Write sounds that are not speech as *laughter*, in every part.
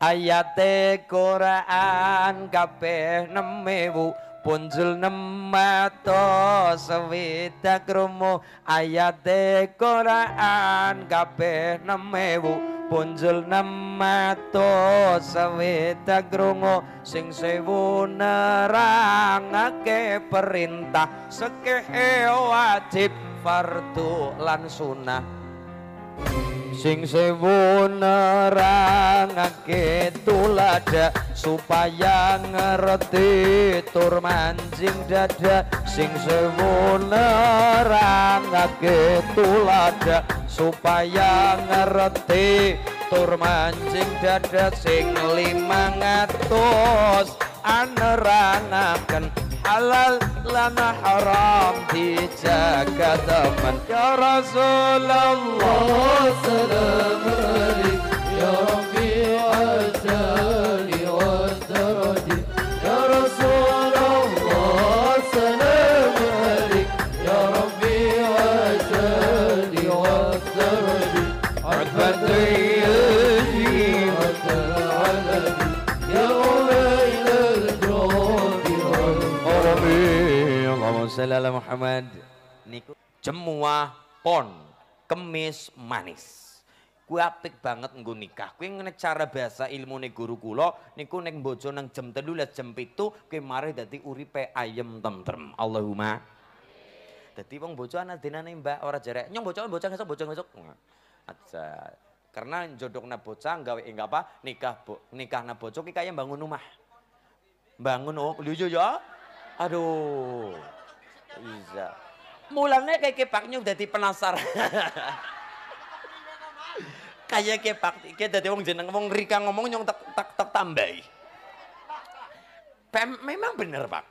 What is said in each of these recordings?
ayate Quran kabeh nemewu punjul nemato sewita krumu ayate Quran kabeh nemewu punjul nemato sewita krungu sing sewu nerangake perintah sekehe wajib fardu lan sunah sing sewunerangake tulada supaya ngerti tur manjing dada sing sewunerangake tulada supaya ngerti tur manjing dada sing 500 anerangaken halal lana haram dijaga teman ya Rasulullah oh, salam ya Rasulullah shalli ala Muhammad. Niku jemua pon kemis manis. Kuwi apik banget nggo nikah. Kuwi ngene cara bahasa ilmu ilmune guru kula niku ning bojo nang jam 13 jam 7 kuwi marih dadi uripe ayem tentrem. Allahumma. Dadi wong bojo ana dinane Mbak ora jarek. Nyong bocah bojo ngesuk bocah ngesuk. Aja. Karena jodohnya bocah gawe enggak apa nikah bo, nikahna bocah kayak kaya bangun rumah. Bangun oh lucu ya. Iya. Aduh bisa Mulanya kayak kepaknya udah di penasaran. kayak kepak iki dadi wong jeneng wong Rika ngomong nyong tak tak tak tambahi. Memang bener, Pak.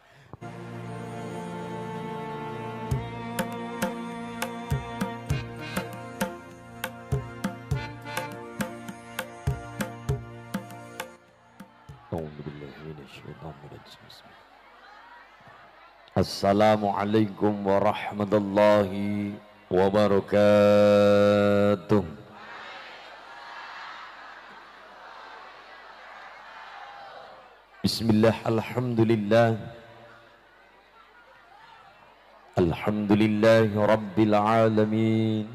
Assalamualaikum warahmatullahi wabarakatuh. Bismillah, alhamdulillah. Alhamdulillah Rabbil Alamin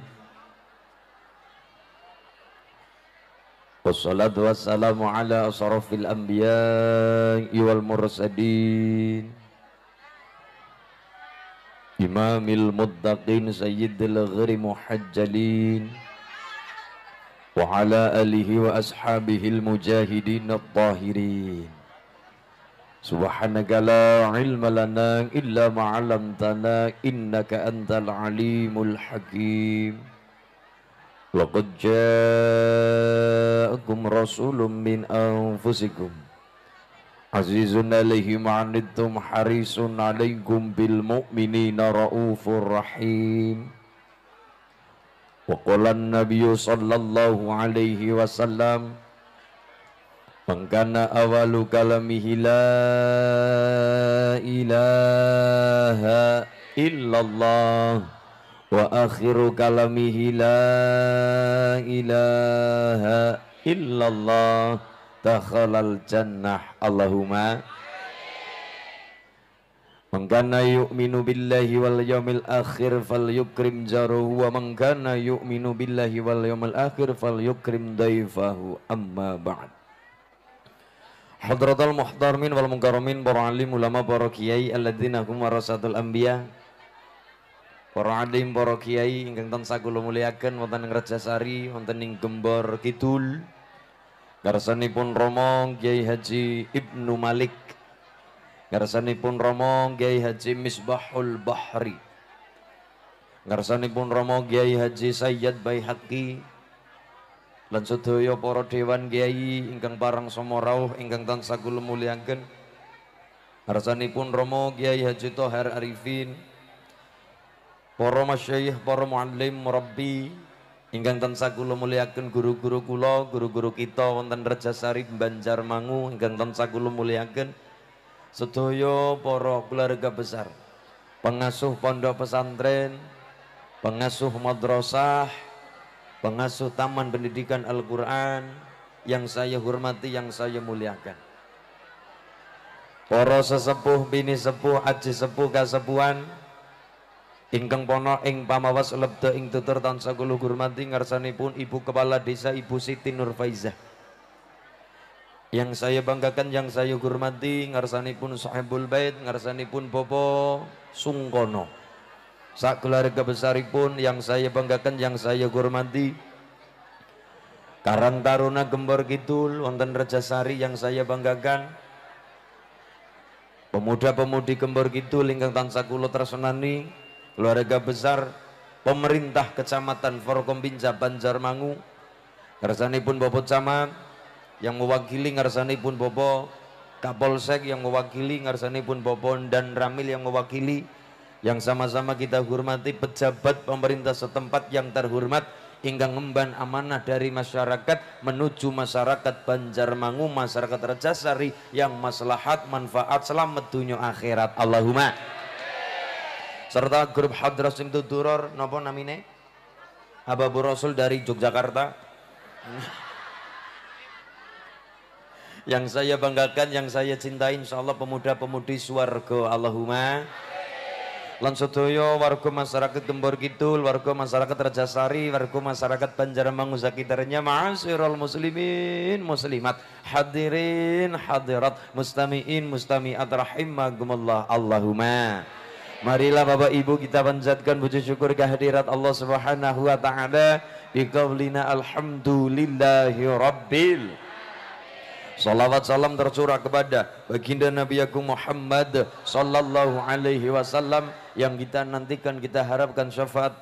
Wassalatu wassalamu ala asrafil anbiya wal mursalin إمام المتقين سيد الغر محجلين وعلى آله وأصحابه المجاهدين الطاهرين سبحانك لا علم لنا إلا ما علمتنا إنك أنت العليم الحكيم لقد جاءكم رسول من أنفسكم azizun alaihi ma'anittum harisun alaikum bil mu'minina ra'ufur rahim wa qala nabiyyu sallallahu alaihi wasallam mengkana awalu kalamihi la ilaha illallah wa akhiru kalamihi la ilaha illallah dakhalal jannah Allahumma Man kana yu'minu billahi wal yawmil akhir yukrim jaruhu wa man kana yu'minu billahi wal yawmil akhir fal yukrim daifahu amma ba'd Hadratul muhtarmin wal mukarramin para alim ulama para kiai alladzina hum warasatul anbiya para alim para kiai ingkang tansah kula muliaken wonten ing Rejasari wonten ing Gembor Kidul Garsanipun Romo Kiai Haji Ibnu Malik. Garsanipun Romo Kiai Haji Misbahul Bahri. Garsanipun Romo Kiai Haji Sayyid Baihaqi. Lan sedaya para dewan kiai ingkang parang semua rawuh ingkang tansah kula mulyaken. Garsanipun Romo Kiai Haji Tohar Arifin. Para masyayikh, para muallim, murabbi, Ingkang tansah kula mulyakaken guru-guru kula, guru-guru kita wonten Rejasari Banjarmangu ingkang tansah kula mulyakaken sedaya para keluarga besar, pengasuh pondok pesantren, pengasuh madrasah, pengasuh taman pendidikan Al-Qur'an yang saya hormati, yang saya muliakan. Para sesepuh, bini sepuh, aji sepuh, kasepuhan, ingkang pono ing pamawas lebda ing tutur tansah kula hormati ngarsanipun Ibu Kepala Desa Ibu Siti Nurfaizah. Yang saya banggakan, yang saya hormati ngarsanipun Sahibul Bait, ngarsanipun Bopo Sungkono. Sak keluarga besaripun yang saya banggakan, yang saya hormati Karang Taruna Gembor Kidul wonten Rejasari yang saya banggakan. Pemuda-pemudi Gembor Kidul ingkang tansah kula tresnani keluarga besar pemerintah kecamatan forkombinja Banjarmangu pun bobo sama yang mewakili pun bobo Kapolsek yang mewakili pun bobo dan Ramil yang mewakili yang sama-sama kita hormati pejabat pemerintah setempat yang terhormat hingga ngemban amanah dari masyarakat menuju masyarakat Banjarmangu, masyarakat Rejasari yang maslahat, manfaat, selamat dunia akhirat. Allahumma serta grup Hadras itu Duror nopo namine Hababur Rasul dari Yogyakarta *laughs* yang saya banggakan yang saya cintai insya Allah pemuda-pemudi suargo Allahumma Lansutoyo, warga masyarakat Gembor Kidul, warga masyarakat Rajasari, warga masyarakat Banjarmangu sekitarnya, ma'asyiral muslimin muslimat, hadirin hadirat, mustamiin mustamiat rahimakumullah Allahumma. Marilah Bapak Ibu kita panjatkan puji syukur kehadirat Allah Subhanahu wa taala alhamdulillah alhamdulillahi rabbil Salawat salam tercurah kepada baginda Nabi Agung Muhammad sallallahu alaihi wasallam yang kita nantikan kita harapkan syafaat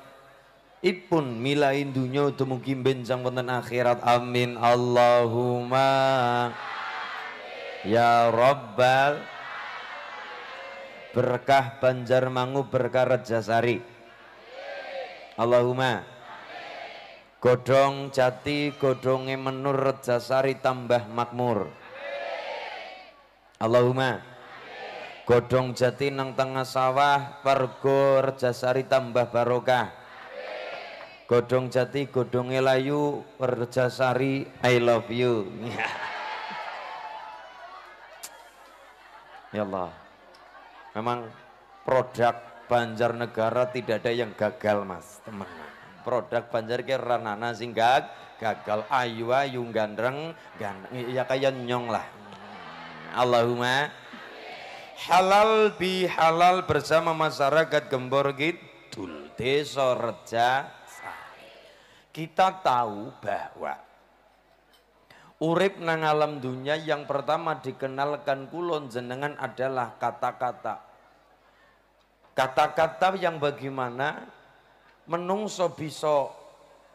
ipun milain itu mungkin benjang wonten akhirat amin Allahumma ya rabbal berkah Banjarmangu berkah Rejasari Allahumma Godong jati godonge menur Rejasari tambah makmur Allahumma Godong jati nang tengah sawah pergo Rejasari tambah barokah Godong jati godonge layu Rejasari I love you *laughs* Ya Allah Memang produk Banjarnegara tidak ada yang gagal mas teman. Produk Banjar ke ranana sehingga gagal ayu ayu gandreng gandeng ya kayak nyong lah. Allahumma halal bi halal bersama masyarakat gembor gitu desa reja kita tahu bahwa Urip nang alam dunia yang pertama dikenalkan kulon jenengan adalah kata-kata. Kata-kata yang bagaimana menungso bisa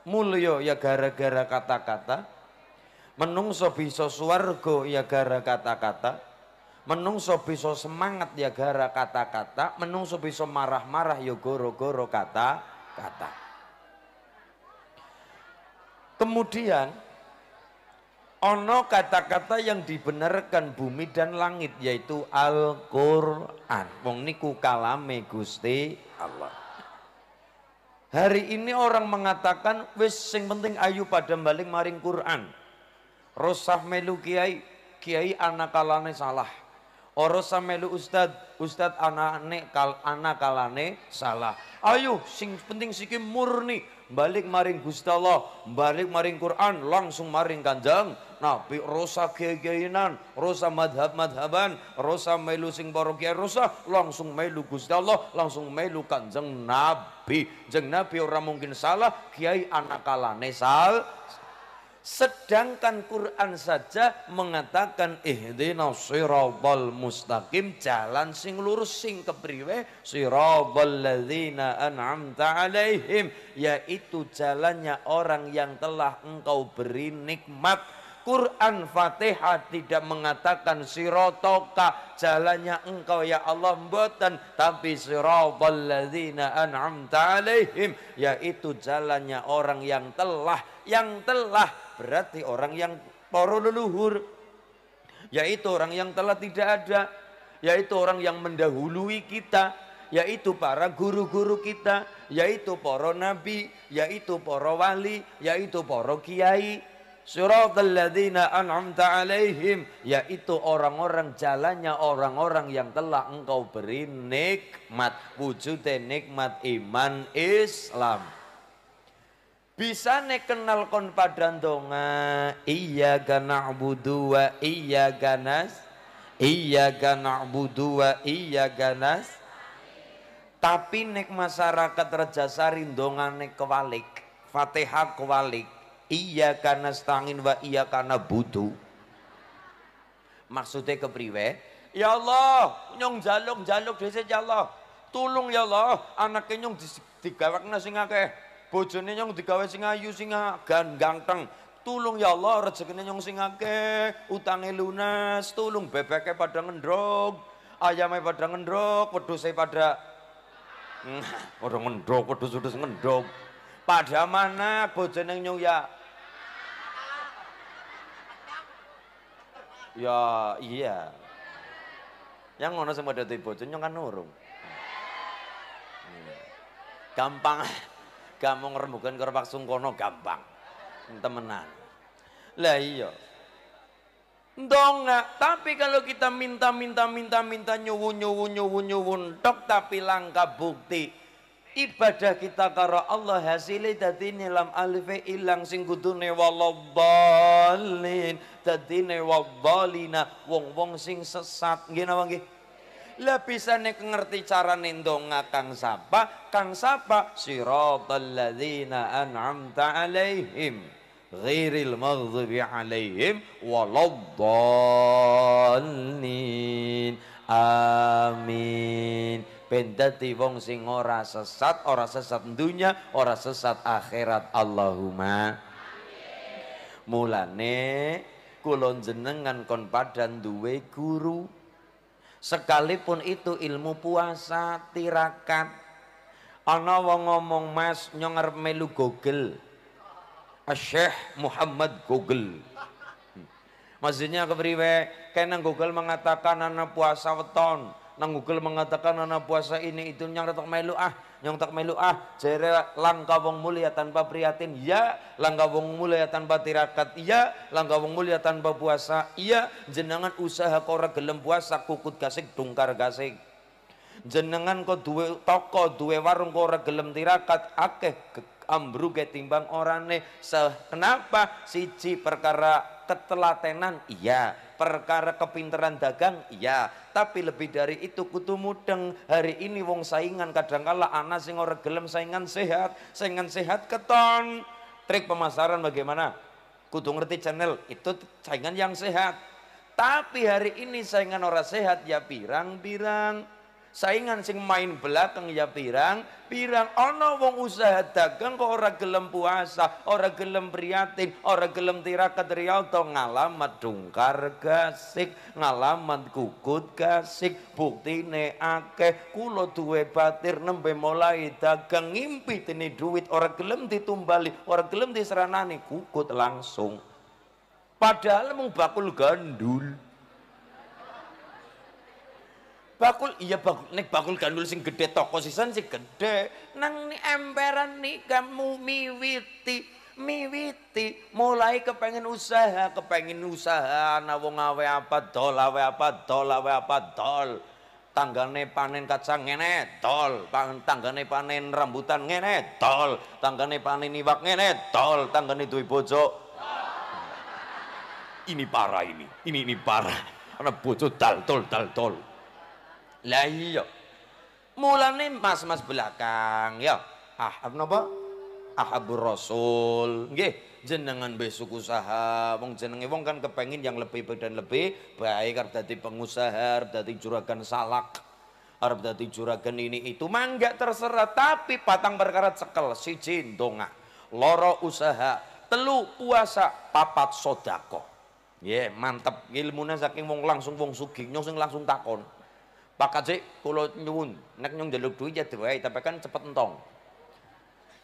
mulio ya gara-gara kata-kata. Menungso bisa suargo ya gara kata-kata. Menungso bisa semangat ya gara kata-kata. Menungso bisa marah-marah ya goro-goro kata-kata. Kemudian ono kata-kata yang dibenarkan bumi dan langit yaitu Al-Qur'an. Wong niku kalame Gusti Allah. Hari ini orang mengatakan wis sing penting ayu pada balik maring Quran. Rosah melu kiai, kiai anak kalane salah. Orosa oh, melu ustad, ustad anak kal anak kalane salah. Ayo sing penting siki murni balik maring Gusti Allah, balik maring Quran, langsung maring Kanjeng Nabi rosa kegeinan, rosa madhab-madhaban, rosa melu sing rosak rosa, langsung melu Gusti Allah, langsung melu Kanjeng Nabi. Jeng Nabi orang mungkin salah, kiai anak kalane sal Sedangkan Quran saja mengatakan ihdinas siratal mustaqim jalan sing lurus sing kepriwe siratal ladzina an'amta alaihim yaitu jalannya orang yang telah engkau beri nikmat Quran Fatihah tidak mengatakan sirotoka jalannya engkau ya Allah mboten tapi siratal ladzina an'amta alaihim yaitu jalannya orang yang telah yang telah berarti orang yang poro leluhur yaitu orang yang telah tidak ada yaitu orang yang mendahului kita yaitu para guru-guru kita yaitu poro nabi yaitu poro wali yaitu poro kiai suratul ladzina an'amta alaihim yaitu orang-orang jalannya orang-orang yang telah engkau beri nikmat wujudnya nikmat iman Islam bisa kenal kon padan donga iya gana budu wa iya ganas iya gana budu wa iya ganas tapi nek masyarakat Sarin donga nek kewalik fatihah kewalik iya karena stangin wa iya karena butuh maksudnya kepriwe ya Allah nyong jaluk jaluk desa ya Allah tulung ya Allah anak nyong digawak di nasi bojone nyong digawe sing ayu sing ganteng tulung ya Allah rezekine nyong sing akeh utange lunas tulung bebeke padha ngendrok, ayame padha ngendrok. wedhuse padha padha *laughs* ngendrok, wedhus-wedhus ngendrok. padha mana bojone nyong ya ya iya yang ngono semua dari bojone nyong kan nurung. Iya. gampang gampang rembugan karo Pak Sungkono gampang. Temenan. Lah iya. Ndonga, tapi kalau kita minta minta minta minta nyuwun nyuwun nyuwun nyuwun tok tapi langka bukti ibadah kita karo Allah hasilnya dadi nilam alfi ilang sing kudune waladhalin dadi ne wong-wong sing sesat nggih napa nggih lapisane ngerti cara nendonga kang sapa kang sapa siratal ladzina an'amta alaihim ghiril maghdubi alaihim waladdallin amin ben wong sing ora sesat ora sesat dunia, ora sesat akhirat Allahumma amin mulane kulon jenengan kon padan duwe guru sekalipun itu ilmu puasa tirakat ana wong ngomong mas nyonger melu gogel ah, Syekh Muhammad Google hmm. Maksudnya kepriwe kena Google mengatakan anak puasa weton nang Google mengatakan anak puasa ini itu nyang retok melu ah nyong tak melu ah jere langka wong mulia tanpa prihatin ya langka wong mulia tanpa tirakat ya langka wong mulia tanpa puasa iya jenengan usaha kau gelem puasa kukut gasik dungkar gasik jenengan kau duwe toko duwe warung kau gelem tirakat akeh ambruge timbang orane Se, kenapa siji perkara ketelatenan iya perkara kepintaran dagang iya tapi lebih dari itu kutu mudeng hari ini wong saingan kadangkala anak sing ora gelem saingan sehat saingan sehat keton trik pemasaran bagaimana Kutu ngerti channel itu saingan yang sehat tapi hari ini saingan ora sehat ya pirang-pirang saingan sing main belakang ya pirang pirang ana wong usaha dagang kok ora gelem puasa ora gelem priatin ora gelem tirakat riyadhah ngalamat dungkar gasik ngalamat kukut gasik buktine akeh kula duwe batir nembe mulai dagang ngimpi teni duit ora gelem ditumbali ora gelem diseranani kukut langsung padahal mung bakul gandul bakul iya bakul nek bakul gandul sing gede toko sisan sing gede nang ni emperan ni kamu miwiti miwiti mulai kepengen usaha kepengen usaha ana wong awe apa dol awe apa dol awe apa dol tanggane panen kacang ngene dol tanggane panen rambutan ngene dol tanggane panen iwak ngene dol tanggane duwe bojo ini parah ini ini ini parah ana bojo dal dol dal tol lah iya. Mulane mas-mas belakang ya. Ahab napa? Ahabur Rasul. Nggih, jenengan besok usaha. Wong jenenge wong kan kepengin yang lebih dan lebih baik arep dadi pengusaha, arep dadi juragan salak. Arep dadi juragan ini itu mangga terserah tapi patang perkara cekel siji donga, loro usaha, telu puasa, papat sodako. Ye, yeah, mantep ilmunya saking wong langsung wong sugih, sing langsung takon. Pak Kaji, kalau nyuwun, nek nyong jaluk duit ya dua, tapi kan cepet entong.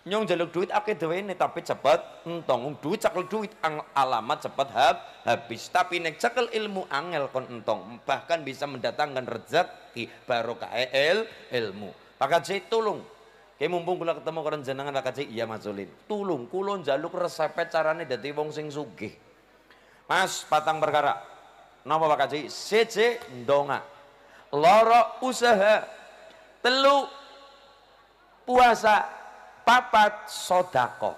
Nyong jaluk duit ake dua ini tapi cepet entong. Duit cakel duit alamat cepet hab, habis. Tapi nek cakel ilmu angel kon entong, bahkan bisa mendatangkan rezeki barokah el ilmu. Pak Kaji, tolong. Kayak mumpung kula ketemu koran jenengan Pak Kaji, iya Mas Ulin. Tulung kulon jaluk resepe carane dadi wong sing sugih. Mas, patang perkara. nama Pak Kaji? Siji ndonga loro usaha telu puasa papat sodako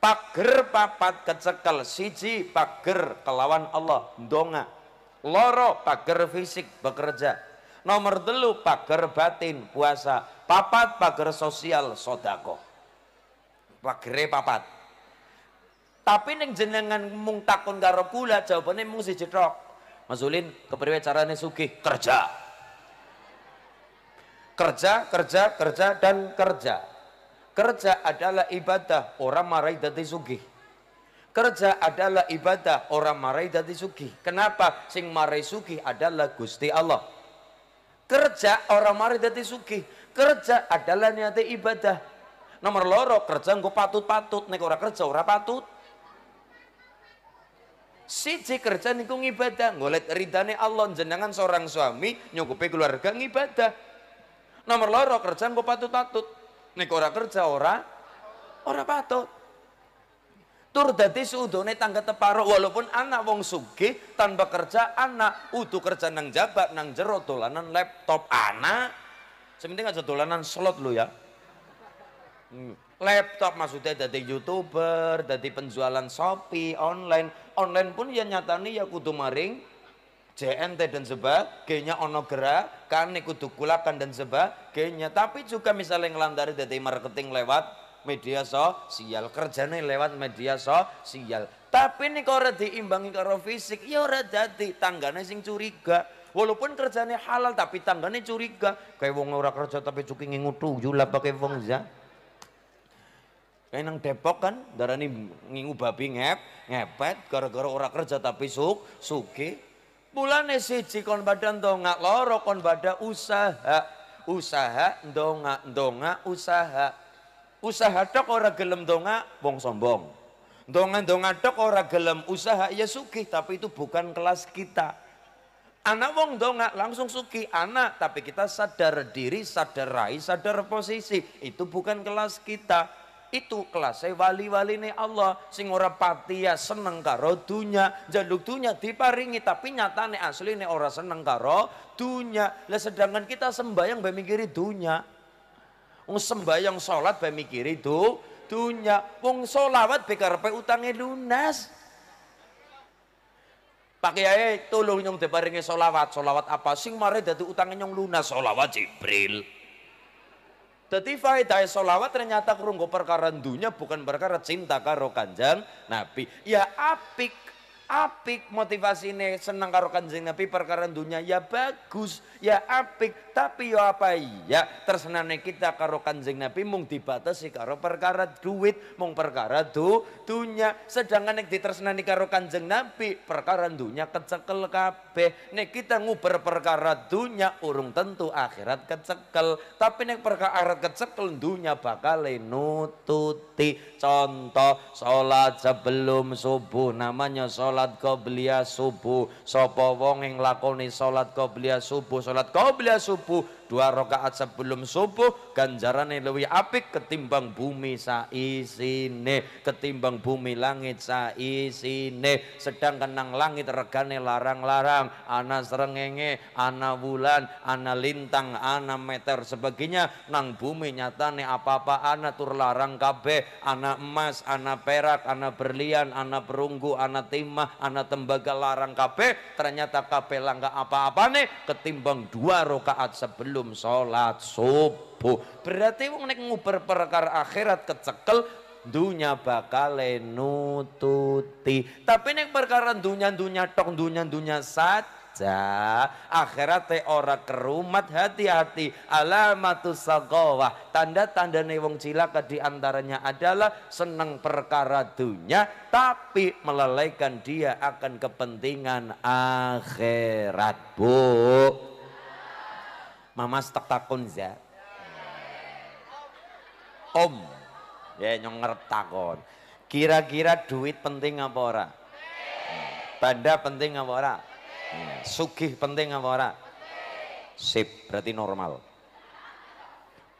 pager papat kecekel siji pager kelawan Allah donga loro pager fisik bekerja nomor telu pager batin puasa papat pager sosial sodako pagere papat tapi neng jenengan mung takon karo kula jawabane mung siji tok. Masulin kepriwe carane sugih kerja kerja, kerja, kerja, dan kerja. Kerja adalah ibadah, orang marai dari sugih. Kerja adalah ibadah, orang marai dari sugih. Kenapa? Sing marai sugih adalah Gusti Allah. Kerja orang marai dari sugih. Kerja adalah niat ibadah. Nomor loro kerja nggak patut-patut, nek orang kerja orang patut. Siji kerja niku ngibadah, golek ridane Allah jenengan seorang suami nyukupi keluarga ngibadah Nomor loro kerja engko patut-patut. Nek ora kerja ora ora patut. Tur dadi suudone tangga teparo walaupun anak wong sugih tanpa kerja anak utuh kerja nang jabat nang jero dolanan laptop anak sementing aja dolanan slot lo ya. Hmm, laptop maksudnya dari youtuber, dari penjualan Shopee, online. Online pun ya nyatani ya kudu maring JNT dan sebagainya ono gerakan kudu dukulakan dan sebagainya tapi juga misalnya ngelantari dari marketing lewat media sosial kerjanya lewat media sosial tapi ini kalau diimbangi karo fisik ya ora jadi tanggane sing curiga walaupun kerjanya halal tapi tanggane curiga kayak wong ora kerja tapi cuki ngutu lah pakai wong ya kayak Depok kan darah ini ngingu babi ngep ngepet gara-gara ora kerja tapi suk suki Mulane siji kon badha ndongak, loro kon badha usaha. Usaha ndongak, ndongak usaha. Usaha tok ora gelem ndongak wong sombong. Ndongak-ndongak tok ora gelem usaha ya sugih tapi itu bukan kelas kita. Anak wong dongak langsung suki anak tapi kita sadar diri, sadar rai, sadar posisi. Itu bukan kelas kita itu kelas wali-wali nih Allah sing ora ya seneng karo dunya jaluk dunya diparingi tapi nyatane asli nih ora seneng karo dunya lah sedangkan kita sembayang bae mikiri dunya wong sembayang salat bae mikiri du dunya wong solawat bekarepe utange lunas Pak Kiai tolong nyong diparingi sholawat, sholawat apa sing mare dadi utange nyong lunas sholawat Jibril tetapi faedah solawat ternyata kerunggu perkara dunia bukan perkara cinta karo kanjang Nabi. Ya apik apik motivasi ini senang karo Kanjeng Nabi perkara dunia ya bagus, ya apik, tapi yo apa ya tersenane kita karo Kanjeng Nabi mung dibatasi karo perkara duit, mung perkara du dunya. Sedangkan nek ditersenani karo Kanjeng Nabi perkara dunia kecekel kabeh. Nek kita nguber perkara dunia urung tentu akhirat kecekel, tapi nek perkara akhirat kecekel dunya bakal nututi. Contoh sholat sebelum subuh namanya salat salat qobliyah subuh sapa wong ing lakoni salat qobliyah subuh salat qobliyah subuh dua rakaat sebelum subuh yang lebih apik ketimbang bumi saisine ketimbang bumi langit saisine sedang kenang langit regane larang-larang ana serengenge ana bulan ana lintang ana meter sebagainya nang bumi nyata nyatane apa-apa ana tur larang kabeh ana emas ana perak ana berlian ana perunggu ana timah ana tembaga larang kabeh ternyata kabeh langka apa-apane ketimbang dua rakaat sebelum sebelum sholat subuh berarti wong nek nguber perkara akhirat kecekel dunia bakal nututi tapi nek perkara dunia-dunia tok dunia-dunia saja akhirat te ora kerumat hati-hati alamatus sagawah tanda-tanda ne wong cilaka diantaranya adalah seneng perkara dunia tapi melalaikan dia akan kepentingan akhirat bu Mama stak takon za. Om. Ya nyong Kira-kira duit penting apa ora? Banda penting apa ora? Sugih penting apa ora? Sip, berarti normal.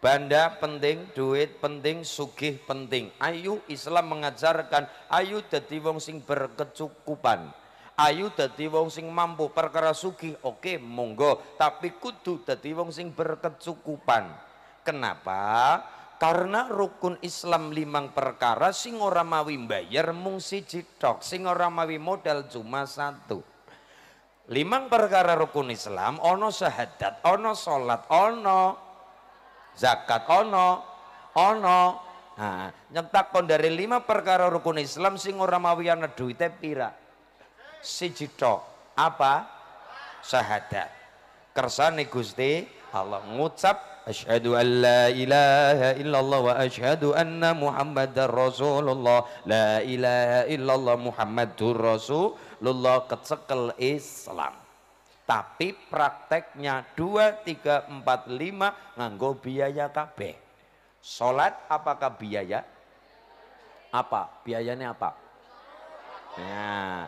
Banda penting, duit penting, sugih penting. Ayu Islam mengajarkan, ayu dadi wong sing berkecukupan ayu dadi wong sing mampu perkara sugih oke okay, monggo tapi kudu dadi wong sing berkecukupan kenapa karena rukun Islam limang perkara sing ora mawi mbayar mung siji tok sing ora mawi modal cuma satu limang perkara rukun Islam ono syahadat ono salat ono zakat ono ono nah, nyetak dari lima perkara rukun Islam sing ora mawi ana duwite pira siji tok apa syahadat kersane Gusti Allah ngucap asyhadu an la ilaha illallah wa asyhadu anna muhammadar rasulullah la ilaha illallah muhammadur rasulullah kecekel Islam tapi prakteknya 2, 3, 4, 5 nganggo biaya kabeh Salat apakah biaya? Apa? Biayanya apa? Nah,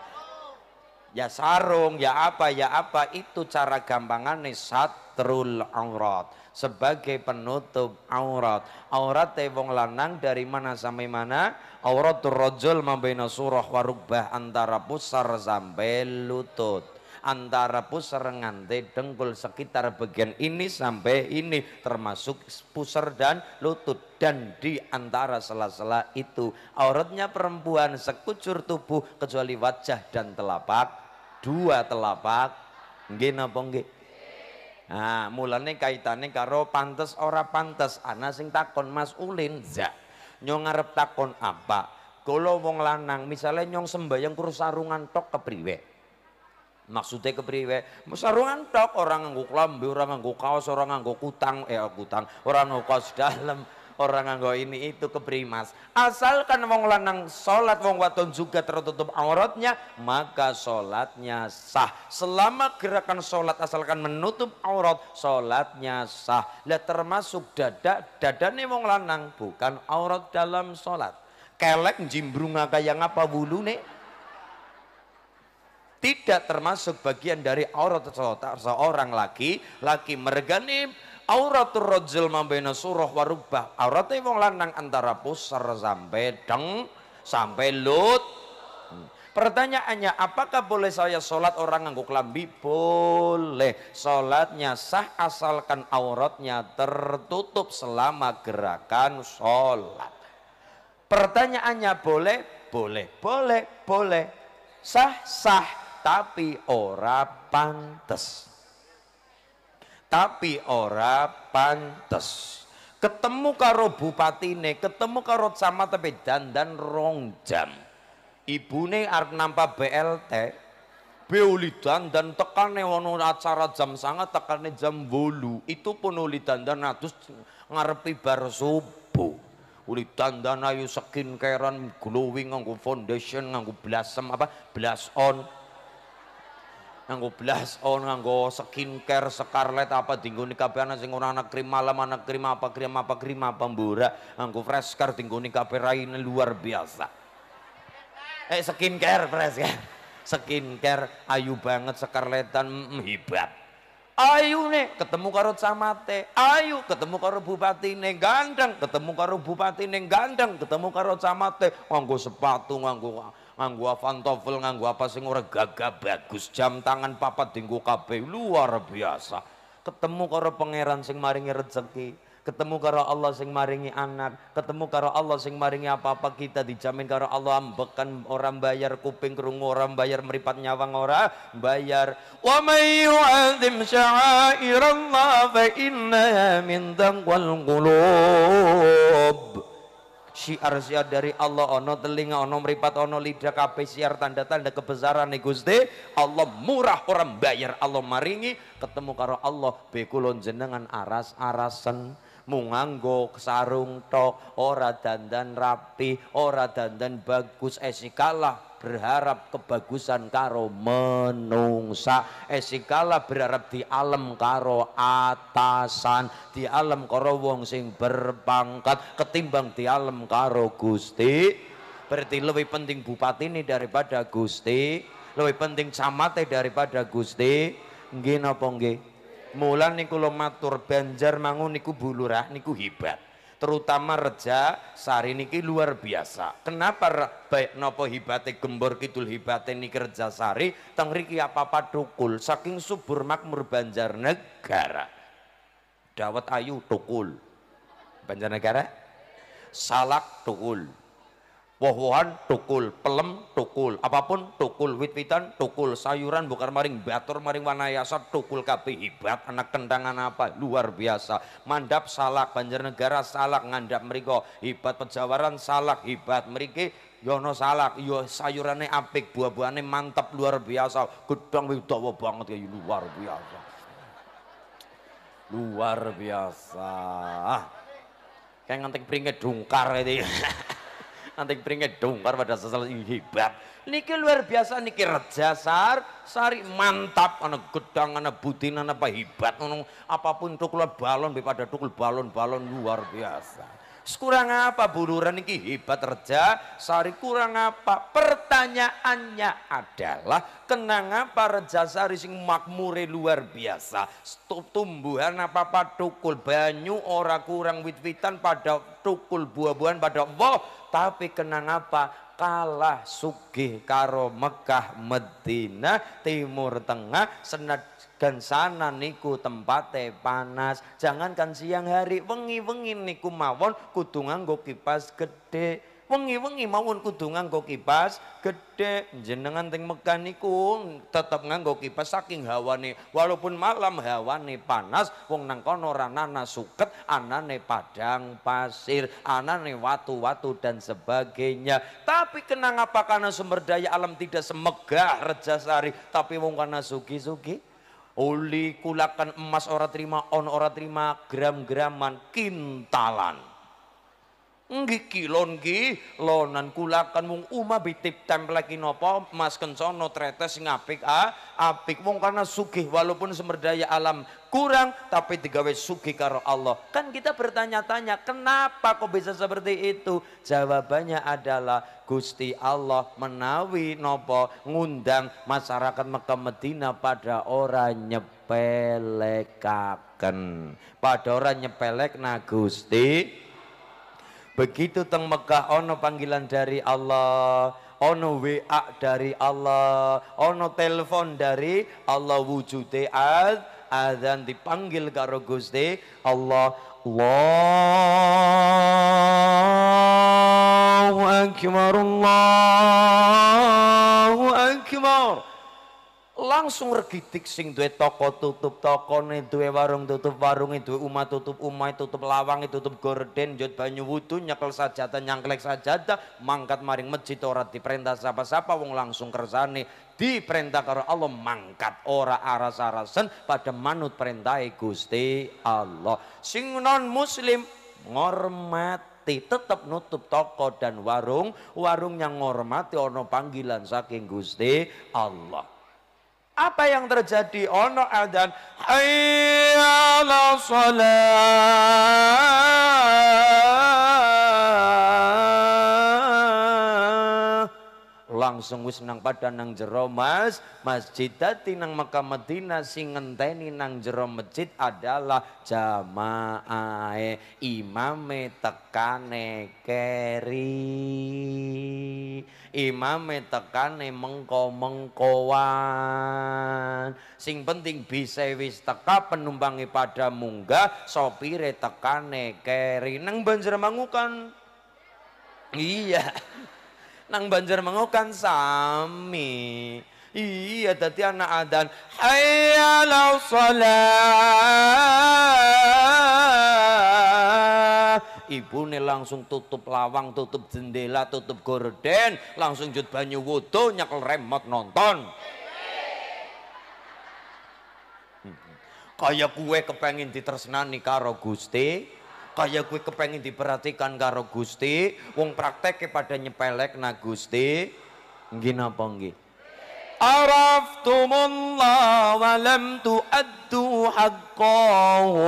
ya sarung, ya apa, ya apa. Itu cara gampangannya satrul aurat. Sebagai penutup aurat. Aurat wong lanang dari mana sampai mana? Auratul rojul mabena surah warubah antara pusar sampai lutut antara pusar ngante dengkul sekitar bagian ini sampai ini termasuk pusar dan lutut dan di antara sela-sela itu auratnya perempuan sekucur tubuh kecuali wajah dan telapak dua telapak nggih napa nggih Nah, mulane kaitane karo pantas ora pantas ana sing takon Mas Ulin, ya Nyong ngarep takon apa? kalau wong lanang, misalnya nyong sembayang kurus sarungan tok kepriwe. Maksudnya kepriwe? Sarungan tok orang nganggo klambi, orang nganggo kaos, orang nganggo kutang, eh kutang, orang nganggo kaos dalam, orang nganggo ini itu keprimas. Asalkan wong lanang salat wong waton juga tertutup auratnya, maka salatnya sah. Selama gerakan salat asalkan menutup aurat, salatnya sah. Lah termasuk dada, dadane wong lanang bukan aurat dalam salat. Kelek jimbrunga kaya ngapa nih? tidak termasuk bagian dari aurat seorang laki laki merganim Auratul rojil mambena surah warubah auratnya wong lanang antara pusar sampai deng sampai lut hmm. pertanyaannya apakah boleh saya sholat orang ngangguk kelambi boleh sholatnya sah asalkan auratnya tertutup selama gerakan sholat pertanyaannya boleh boleh boleh boleh sah sah tapi ora pantes. Tapi ora pantes. Ketemu karo bupatine, ketemu karo sama tapi dandan rong jam. Ibune arep nampa BLT, beulidan dan tekane wono acara jam sangat tekane jam bolu itu pun ulidan dan atus ngarepi bar subuh ulidan dan ayu skin keran glowing nganggo foundation nganggo blasem apa blas on nganggo blush, on nganggo skincare scarlet apa ni kabeh ana sing ora ana krim malam anak krim apa krim apa krim apa mburak nganggo fresh care ni kabeh raine luar biasa eh skincare fresh care ya. skincare ayu banget scarletan mm, hebat ayu nih ketemu karo camate ayu ketemu karo bupati nih gandeng ketemu karo bupati nih gandeng ketemu karo camate nganggo sepatu nganggo nganggo pantofel nganggo apa sing ora gagah bagus jam tangan papa dinggo kabeh luar biasa ketemu karo pangeran sing maringi rezeki ketemu karo Allah sing maringi anak ketemu karo Allah sing maringi apa-apa kita dijamin karo Allah ambekan orang bayar kuping kerungu orang bayar meripat nyawang orang bayar wa may yu'adzim sya'airallah fa inna min taqwal qulub syiar syiar dari Allah ono telinga ono meripat ono lidah kabeh syiar tanda-tanda kebesaran Gusti Allah murah orang bayar Allah maringi ketemu karo Allah bekulon jenengan aras-arasan munganggo sarung tok, ora dandan rapi, ora dandan bagus, esikalah berharap kebagusan karo menungsa esikalah berharap di alam karo atasan di alam karo wong sing berpangkat ketimbang di alam karo Gusti berarti lebih penting bupati ini daripada Gusti lebih penting camate daripada Gusti nggih napa nggih Mulan niku matur Banjar Mangu niku bulurah niku hibat. Terutama Reja Sari niki luar biasa. Kenapa baik nopo hibate gembor kidul hibate niki kerja Sari teng riki apa-apa tukul saking subur makmur Banjar negara. Dawet ayu tukul. Banjar negara salak tukul woh-wohan tukul, pelem tukul, apapun tukul, wit-witan tukul, sayuran bukan maring batur maring wanayasa tukul kapi hibat anak kendangan apa luar biasa. Mandap salak Banjarnegara salak ngandap meriko, hibat pejawaran salak hibat meriki Yono ya salak, yo ya sayurannya apik, buah-buahane mantap luar biasa. Gedang widawa banget ya luar biasa. Luar biasa. Ah, kayak ngantek beringet dungkar itu. *laughs* nanti pringe dongkar pada ini hebat niki luar biasa niki rejasar sari mantap anak gedang anak butin anak apa hebat anak apapun tukul balon pada tukul balon balon luar biasa Kurang apa buluran ini hebat reja, sari kurang apa? Pertanyaannya adalah kenang apa reja sari sing makmure luar biasa. Tumbuhan apa tukul banyu ora kurang wit-witan pada tukul buah-buahan pada wow Tapi kenang apa? kalah sugih karo Mekah Medina Timur Tengah senat sana niku tempate panas. Jangankan siang hari, wengi-wengi niku mawon kudu nganggo kipas gede. Wengi-wengi mawon kudu nganggo kipas gede. Jenengan teng Mekah niku tetep nganggo kipas saking hawane. Walaupun malam hawane panas, wong nang kono ranana suket, anane padang pasir, anane watu-watu dan sebagainya. Tapi kenang apa karena sumber daya alam tidak semegah Rejasari, tapi wong kana sugi-sugi. Uli kulakan emas ora terima, on ora terima, gram-graman, kintalan. Nggih kilon nggih lonan kula kan mung uma bitip templeki nopo mas kencono tretes sing apik a apik mung karena sugih walaupun sumber daya alam kurang tapi digawe sugih karo Allah kan kita bertanya-tanya kenapa kok bisa seperti itu jawabannya adalah Gusti Allah menawi nopo ngundang masyarakat Mekah Medina pada orang nyepelekaken pada orang nyepelek nah Gusti Begitu teng Mekah ono panggilan dari Allah, ono WA dari Allah, ono telepon dari Allah wujude ad, adzan dipanggil karo Gusti Allah. Allahu akbar, Allahu akbar langsung regitik sing duwe toko tutup nih duwe warung tutup warung duwe umat tutup umat, tutup lawang, tutup gorden jod banyu wudu nyekel sajata nyangklek sajata mangkat maring masjid ora diperintah siapa sapa wong langsung kersane diperintah karo Allah mangkat ora aras arasan pada manut perintah Gusti Allah sing non muslim ngormat tetap nutup toko dan warung warung yang ngormati ono panggilan saking Gusti Allah apa yang terjadi? Ono adzan hayya ala salat. langsung wis nang pada nang jero mas masjid dadi nang Mekah Madinah sing ngenteni nang jero masjid adalah jamaah imame tekane keri imame tekane mengko-mengkoan sing penting bisa wis teka penumpangi pada munggah sopire tekane keri nang Banjarmangu kan iya nang banjar mengokan sami iya tadi anak adan hayalau sholat ibu nih langsung tutup lawang tutup jendela tutup gorden langsung jut banyu wudhu nyakel remote nonton hmm. Kayak kue kepengen ditersnani karo Gusti kaya gue kepengin diperhatikan karo Gusti wong praktek kepada nyepelek na Gusti nggih napa nggih Araftumullah wa lam tuaddu haqqahu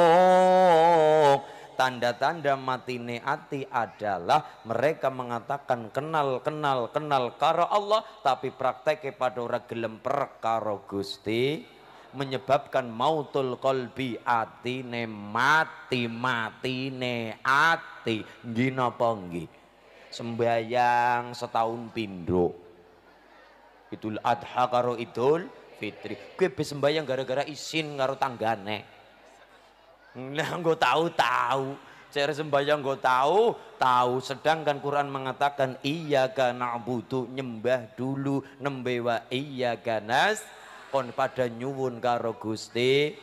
tanda-tanda mati ati adalah mereka mengatakan kenal kenal kenal karo Allah tapi praktek kepada orang gelem perkara Gusti menyebabkan mautul kolbi ati ne mati mati ne ati gino ponggi sembayang setahun pindu idul adha karo idul fitri gue bisa sembayang gara-gara isin karo tanggane nah gue tahu tahu Cara sembahyang gue tahu, tahu. Sedangkan Quran mengatakan iya kana butuh nyembah dulu nembewa iya ganas pada nyuwun karo Gusti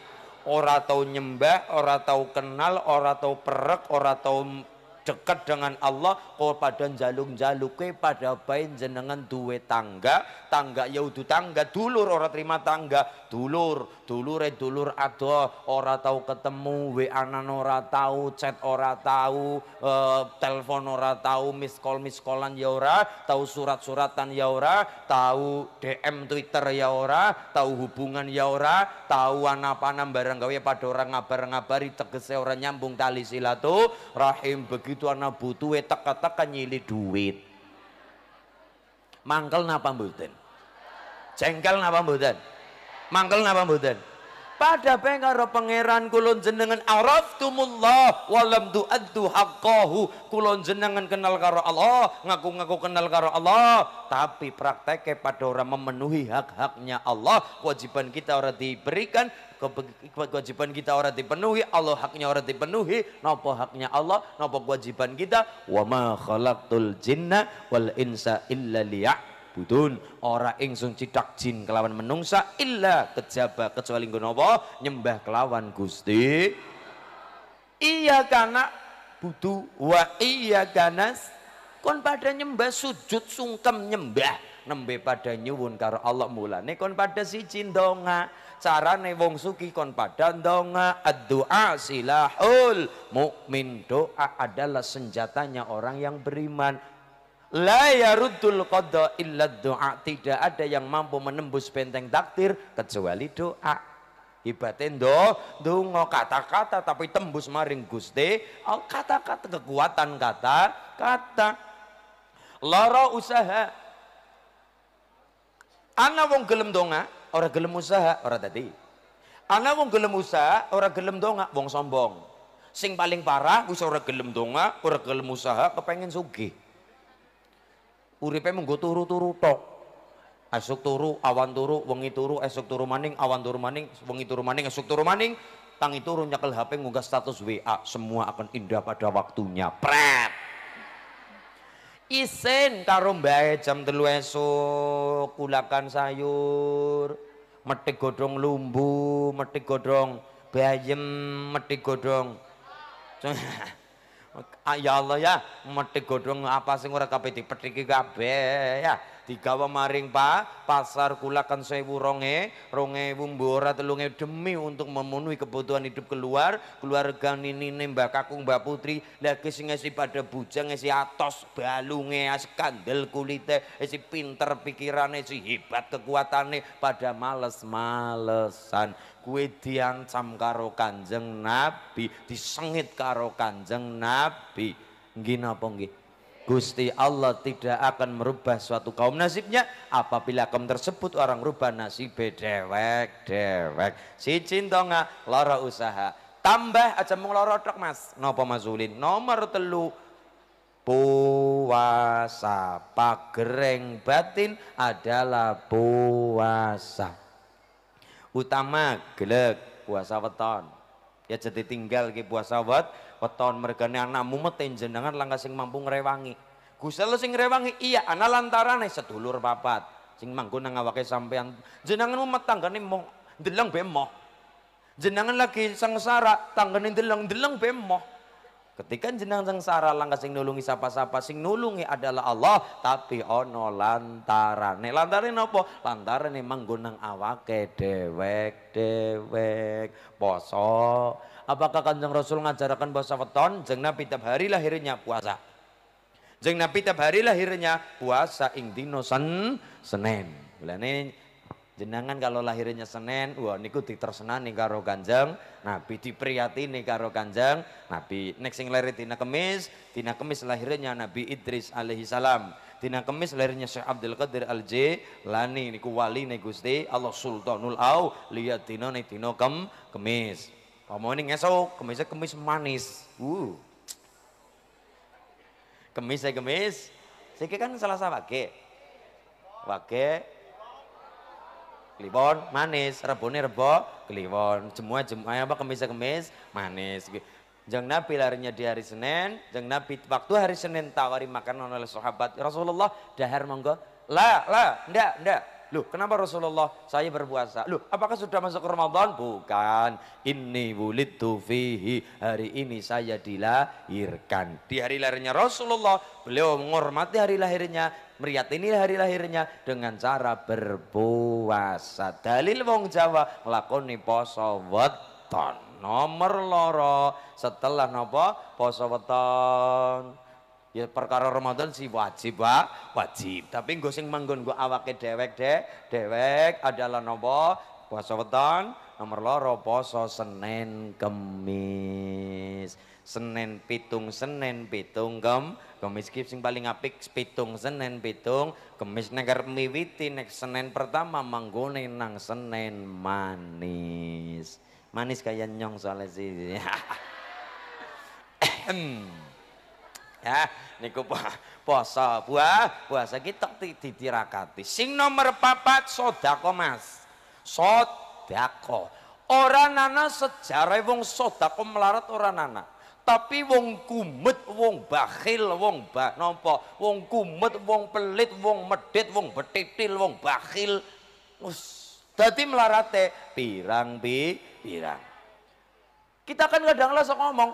ora tau nyembah ora tau kenal ora tau perek ora tau dekat dengan Allah kau pada jalung jaluke pada bain jenengan duwe tangga tangga ya tangga dulur ora terima tangga dulur dulur eh dulur ada ora tahu ketemu anan ora tahu chat ora tahu e, eh, telepon ora tahu miss call miss callan ya ora tahu surat-suratan ya ora tahu DM Twitter ya ora tahu hubungan ya ora tahu apa barang gawe pada orang ngabar-ngabari tegese orang nyambung tali silatu rahim begitu begitu anak butuhe teka-teka nyili duit mangkel napa mboten jengkel napa mboten mangkel napa mboten pada pengaro pangeran kulon jenengan araf tumullah walam duat haqqahu kulon jenengan kenal karo Allah ngaku-ngaku kenal karo Allah tapi prakteknya pada orang memenuhi hak-haknya Allah kewajiban kita orang diberikan kewajiban kita orang dipenuhi Allah haknya orang dipenuhi nopo haknya Allah nopo kewajiban kita wa ma khalaqtul jinna wal insa illa liya ya'budun ora ingsun cidak jin kelawan menungsa illa kejaba kecuali nggon nyembah kelawan Gusti iya kana budu wa iya ganas kon pada nyembah sujud sungkem nyembah nembe pada nyuwun karo Allah mulane kon pada siji ndonga carane wong suki kon pada donga addu'a silahul mukmin doa adalah senjatanya orang yang beriman La yaruddul qadha illa doa. Tidak ada yang mampu menembus benteng takdir kecuali doa. Ibatin do, dungo kata-kata tapi tembus maring gusti. Kata-kata kekuatan kata, kata. Loro usaha. Ana wong gelem donga, ora gelem usaha, ora tadi. Ana wong gelem usaha, ora gelem donga, wong sombong. Sing paling parah wis ora gelem donga, ora gelem usaha, kepengen sugih uripe mung turu-turu tok. Esuk turu, awan turu, wengi turu, esuk turu maning, awan turu maning, wengi turu maning, esuk turu maning, tangi turu nyekel HP ngunggah status WA, semua akan indah pada waktunya. Pret. Isin karo mbae jam telu esuk, kulakan sayur, metik godong lumbu, metik godong bayem, metik godong ya Allah ya metik godhong apa sing ora kabeh dipethiki kabeh ya digawa maring pa pasar kula kan sewu ronge ronge bumbora telunge demi untuk memenuhi kebutuhan hidup keluar keluarga nini mbak kakung mbak putri lagi sing si pada bujang isi atos balunge skandal kulite si pinter pikirane si hebat kekuatane pada males-malesan kue diancam karo kanjeng nabi disengit karo kanjeng nabi gina napa Gusti Allah tidak akan merubah suatu kaum nasibnya apabila kaum tersebut orang rubah nasib dewek dewek si nggak lara usaha tambah aja mau lara tok mas nopo pemazulin nomor telu puasa pagereng batin adalah puasa utama gelek puasa weton ya jadi tinggal ke puasa wet weton mergane anak mumet jenengan langka sing mampu ngrewangi Gusti Allah sing ngrewangi iya ana lantarane sedulur papat sing manggon nang awake sampean jenengan mumet tanggane moh ndeleng bemoh jenengan lagi sengsara tanggane ndeleng ndeleng bemoh Ketika jenang sengsara langkah sing nulungi sapa-sapa sing nulungi adalah Allah tapi ono lantarane. lantaran nopo? Lantarane manggonang awake dewek dewek poso apakah kanjeng Rasul mengajarkan puasa weton jeng Nabi tiap hari lahirnya puasa jeng Nabi tiap hari lahirnya puasa ing dino sen Senin ini jenangan kalau lahirnya senen, wah niku nih karo kanjeng Nabi nih karo kanjeng Nabi nexting sing lahir dina kemis Tina kemis lahirnya Nabi Idris alaihi salam Tina kemis lahirnya Syekh Abdul Qadir Al Jilani niku wali ne Gusti Allah Sultanul lihat dina ne dina kem kemis Pomo ini ngesok, kemisnya kemis manis. Uh. Kemis saya kemis. saya kan salah sama wage. Wage. Kliwon manis, rebone rebo, kliwon. semua jemua apa kemisnya kemis manis. jangan Nabi larinya di hari Senin, jangan Nabi waktu hari Senin tawari makanan oleh sahabat Rasulullah dahar monggo. La, la, ndak, ndak. Loh, kenapa Rasulullah? Saya berpuasa. Loh, apakah sudah masuk Ramadan? Bukan. Ini wulid fihi. Hari ini saya dilahirkan. Di hari lahirnya Rasulullah, beliau menghormati hari lahirnya, ini hari lahirnya dengan cara berpuasa. Dalil wong Jawa, lakoni poso weton. Nomor loro setelah nopo poso weton ya perkara Ramadan sih wajib pak wajib tapi gue sing manggon gue awake dewek deh dewek adalah nopo puasa weton nomor loro poso Senin Kemis Senin pitung Senin pitung kem Kemis ki sing paling apik pitung Senin pitung Kemis negar miwiti nek Senin pertama manggone nang Senin manis manis kayak nyong soalnya sih *laughs* ya niku puasa buah puasa kita ditirakati sing nomor papat sodako mas sodako orang nana sejarah wong sodako melarat orang nana tapi wong kumet wong bakhil wong ba nopo wong kumet wong pelit wong medit wong betitil wong bakhil us jadi melarate pirang bi pirang kita kan kadang kadang ngomong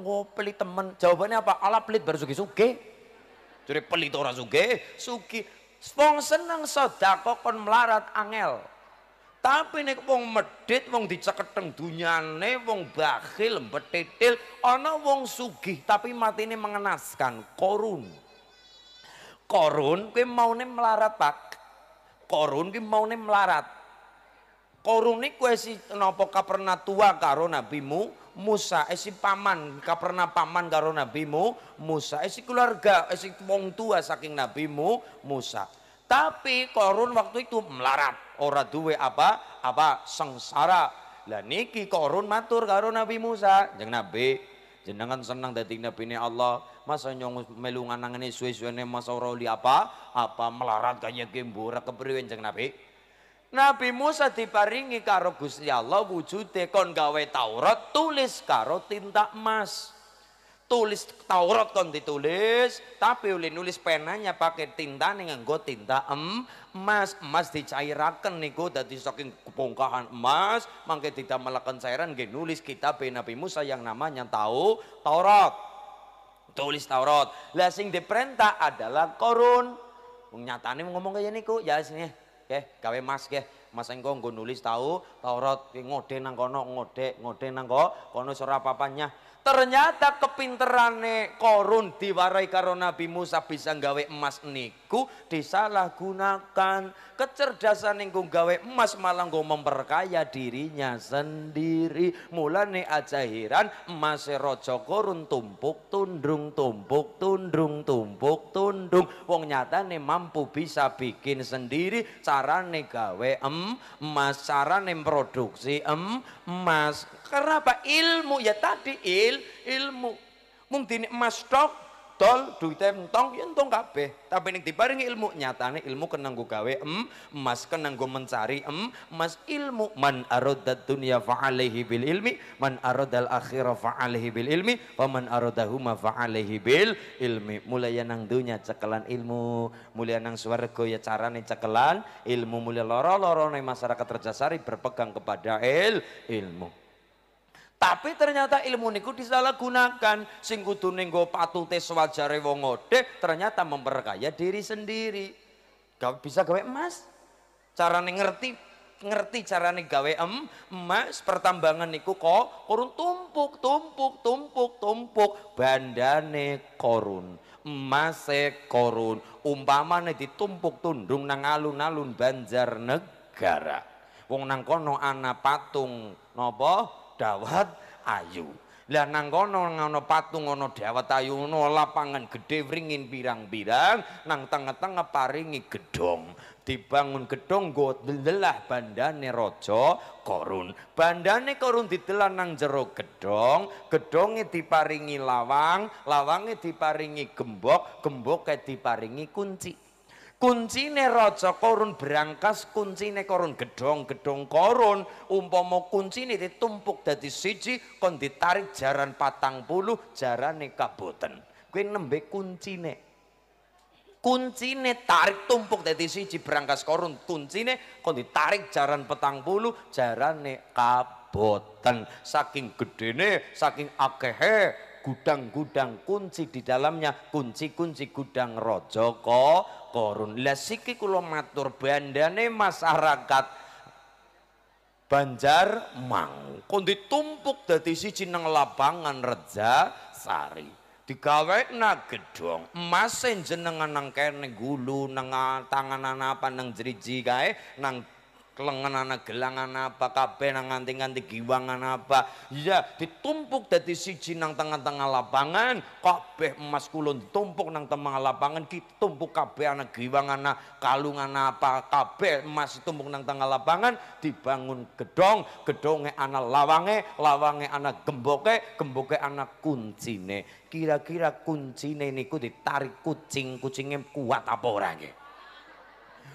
wong pelit temen. Jawabannya apa? Ala pelit baru sugi-sugi. Jadi pelit orang sugi, sugi. Wong seneng sedekah kon melarat angel. Tapi nek wong medit, wong diceketheng dunyane, wong bakhil, betitil, ana wong sugi, tapi mati ini mengenaskan, korun. Korun mau maune melarat, Pak. Korun mau maune melarat. Korun iki kue si napa kaperna tua karo nabimu, Musa esi paman pernah paman karo nabimu Musa esi keluarga esi wong tua saking nabimu Musa tapi korun waktu itu melarat ora duwe apa apa sengsara lah niki korun matur karo nabi Musa jeng nabi jenengan senang dadi ini Allah masa nyong melungan nangane suwe-suwene masa ora apa apa melarat kayak gembur mbura kepriwen jeng nabi Nabi Musa diparingi karo Gusti Allah wujude kon gawe Taurat tulis karo tinta emas. Tulis Taurat kon ditulis, tapi oleh nulis penanya pakai tinta ning nganggo tinta em, emas. Emas dicairaken niku dadi saking kepungkahan emas, mangke tidak melakukan cairan nggih nulis kitab Nabi Musa yang namanya tahu Taurat. Tulis Taurat. Lah sing diperintah adalah korun. Nyatane ngomong kaya niku ya sini. Okay, gawe mas nggih mas engko nulis tau Taurat ngode nang kono ngode ngode nang kono kono ora papanya Ternyata kepinterane korun diwarai karo Nabi Musa bisa gawe emas niku disalahgunakan. Kecerdasan yang gawe emas malah gue memperkaya dirinya sendiri. Mulane aja heran emas rojo korun tumpuk tundung tumpuk tundung tumpuk tundung, Wong nyata nih mampu bisa bikin sendiri nih gawe em emas cara nih produksi em emas karena apa? Ilmu. Ya tadi il, ilmu. mungkin dini emas tok, tol, duitnya entong, ya entong kabeh. Tapi ini diparingi ilmu. Nyatane ilmu kenang gue gawe em, emas kenang gue mencari em, emas ilmu. Man arodat dunia fa'alehi bil ilmi, man arodal akhirah fa'alehi bil ilmi, wa man arodahuma fa'alehi bil ilmi. Mulai yang nang dunia cekelan ilmu, mulai yang nang suarga ya carane cekelan ilmu. Mulai loro-loro masyarakat terjasari berpegang kepada il, ilmu. Tapi ternyata ilmu niku disalahgunakan. Sing kudu nggo patute sewajare wong odeh ternyata memperkaya diri sendiri. Gak bisa gawe emas. cara ngerti ngerti nih gawe em, emas pertambangan niku kok korun tumpuk tumpuk tumpuk tumpuk bandane korun emas korun umpamane ditumpuk tundung nang alun-alun banjar negara. wong nang kono ana patung nopo dawat ayu lah nang kono ngono patung ngono dawat ayu ngono lapangan gede wringin pirang-pirang nang tengah-tengah paringi gedong dibangun gedong got delah bandane raja korun bandane korun ditelan nang jero gedong gedonge diparingi lawang lawange diparingi gembok gemboke diparingi kunci kuncine raja korun berangkas kuncine korun gedong gedong korun umpomo kuncine ditumpuk dari siji kon ditarik jaran patang puluh jaran kaboten gue nembe kuncine kuncine tarik tumpuk dari siji berangkas korun kuncine kon ditarik jaran petang puluh jaran kaboten saking gedene saking akehe gudang-gudang kunci di dalamnya kunci-kunci gudang rojoko korun lah siki kula matur bandane masyarakat Banjar Mang kon ditumpuk dari sisi nang lapangan Reja Sari digawe na gedong emas jenengan nang kene gulu nang tangan apa nang jeriji kae nang kelengan anak gelangan apa kabeh nang nganti-nganti giwangan apa ya ditumpuk dadi siji nang tengah-tengah lapangan kabeh emas kulon ditumpuk nang tengah lapangan ditumpuk kabeh anak giwangan kalungan apa kabeh emas ditumpuk nang tengah lapangan dibangun gedong gedonge anak lawange lawange anak gemboke gemboke anak kuncine kira-kira kuncine niku ditarik kucing kucingnya kuat apa orangnya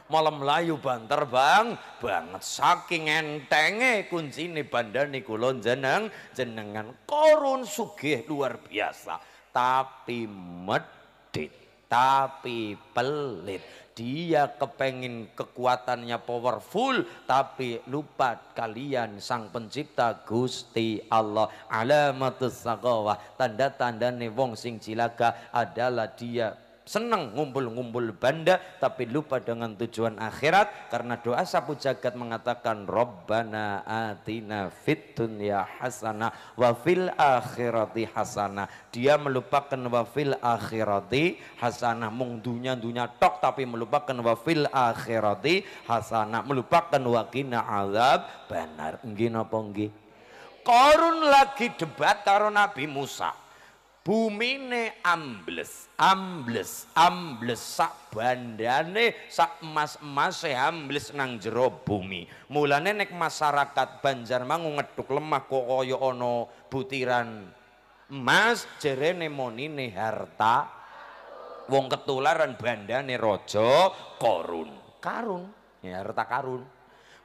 malam layu banter bang banget saking entenge kuncine bandar kula jeneng jenengan korun sugih luar biasa tapi medit tapi pelit. Dia kepengin kekuatannya powerful, tapi lupa kalian sang pencipta Gusti Allah. Alamatus sagawah, tanda-tanda wong sing cilaka adalah dia senang ngumpul-ngumpul banda tapi lupa dengan tujuan akhirat karena doa sapu jagat mengatakan Rabbana atina fit dunya hasanah wa fil akhirati Hasana dia melupakan Wafil fil akhirati hasanah mung dunya dunya tok tapi melupakan Wafil akhirati Hasana melupakan wa Alab azab benar nggih napa nggih Korun lagi debat karo Nabi Musa Bumi nih ambles ambles ambles sak bandane sak emas ya ambles nang jero bumi mulane nek masyarakat Banjar mangu ngeduk lemah kok kaya ono butiran emas jerene monine harta wong ketularan bandane rojo korun karun ya harta karun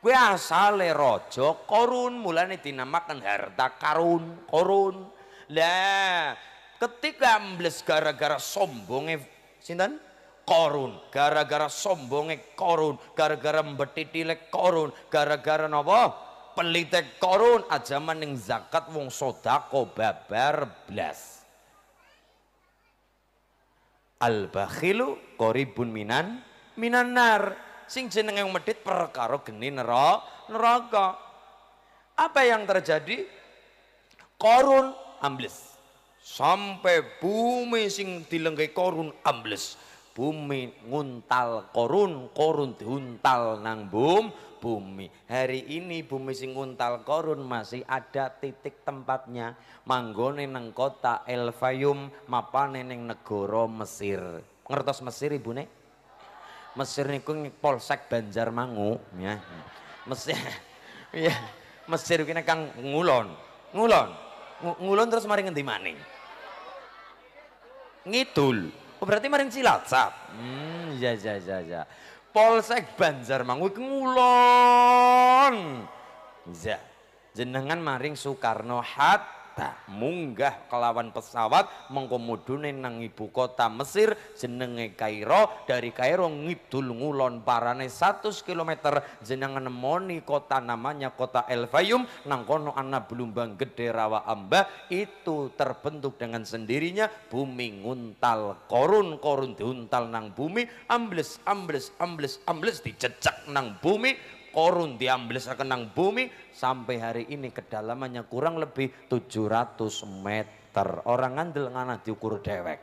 Gue asal asale rojo korun mulane dinamakan harta karun korun lah ketika ambles gara-gara sombongnya sinten korun gara-gara sombongnya korun gara-gara mbetitile korun gara-gara napa pelite korun aja maning zakat wong sodako babar blas al bakhilu koribun minan minan nar sing jeneng yang medit perkara geni nerok neraka apa yang terjadi korun ambles sampai bumi sing dilenggai korun ambles bumi nguntal korun korun diuntal nang bum bumi hari ini bumi sing nguntal korun masih ada titik tempatnya manggone nang kota El Fayum mapane neng Negoro Mesir ngertos Mesir ne Mesir niku polsek Banjarmangu ya Mesir *laughs* ya Mesir kene Kang Ngulon Ngulon ngulon terus mari ngendi maning ngidul. Oh, berarti maring Cilacap. Hmm, ya ya ya ya. Polsek Banjarmangu ngulon. Ya. Jenengan maring Soekarno Hatta munggah kelawan pesawat mengkomodunen nang ibu kota Mesir jenenge Kairo dari Kairo ngidul ngulon parane 100 km jenengan nemoni kota namanya kota El Fayum nang kono ana belumbang gede rawa amba itu terbentuk dengan sendirinya bumi nguntal korun korun diuntal nang bumi ambles ambles ambles ambles dijejak nang bumi korun diambles kenang bumi sampai hari ini kedalamannya kurang lebih 700 meter orang ngandel ngana diukur dewek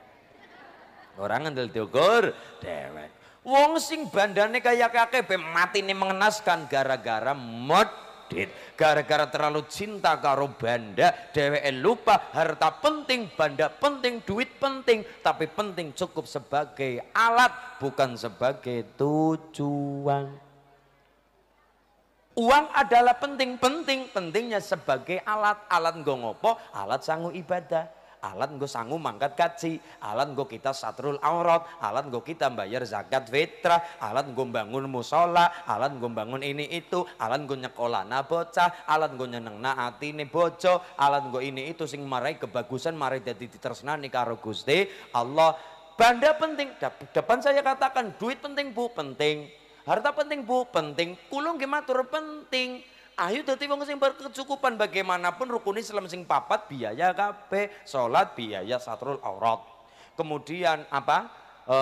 orang ngandel diukur dewek wong sing bandane kaya kakek be mati ini mengenaskan gara-gara modit gara-gara terlalu cinta karo banda dewek lupa harta penting banda penting duit penting tapi penting cukup sebagai alat bukan sebagai tujuan Uang adalah penting-penting, pentingnya sebagai alat. Alat nggo ngopo, alat sanggup ibadah. Alat nggo sanggup mangkat kaji, alat nggo kita satrul aurat, alat nggo kita bayar zakat fitrah, alat nggo bangun musola, alat nggo bangun ini itu, alat nggo na bocah, alat nggo hati ini bocah, alat nggo ini itu sing marai kebagusan marai dadi ditresnani karo Gusti Allah. Banda penting, depan saya katakan duit penting Bu, penting Harta penting bu, penting. Kulung gematur penting. Ayo dadi wong sing berkecukupan bagaimanapun rukun Islam sing papat biaya kabeh, sholat biaya satrul aurat. Kemudian apa? E,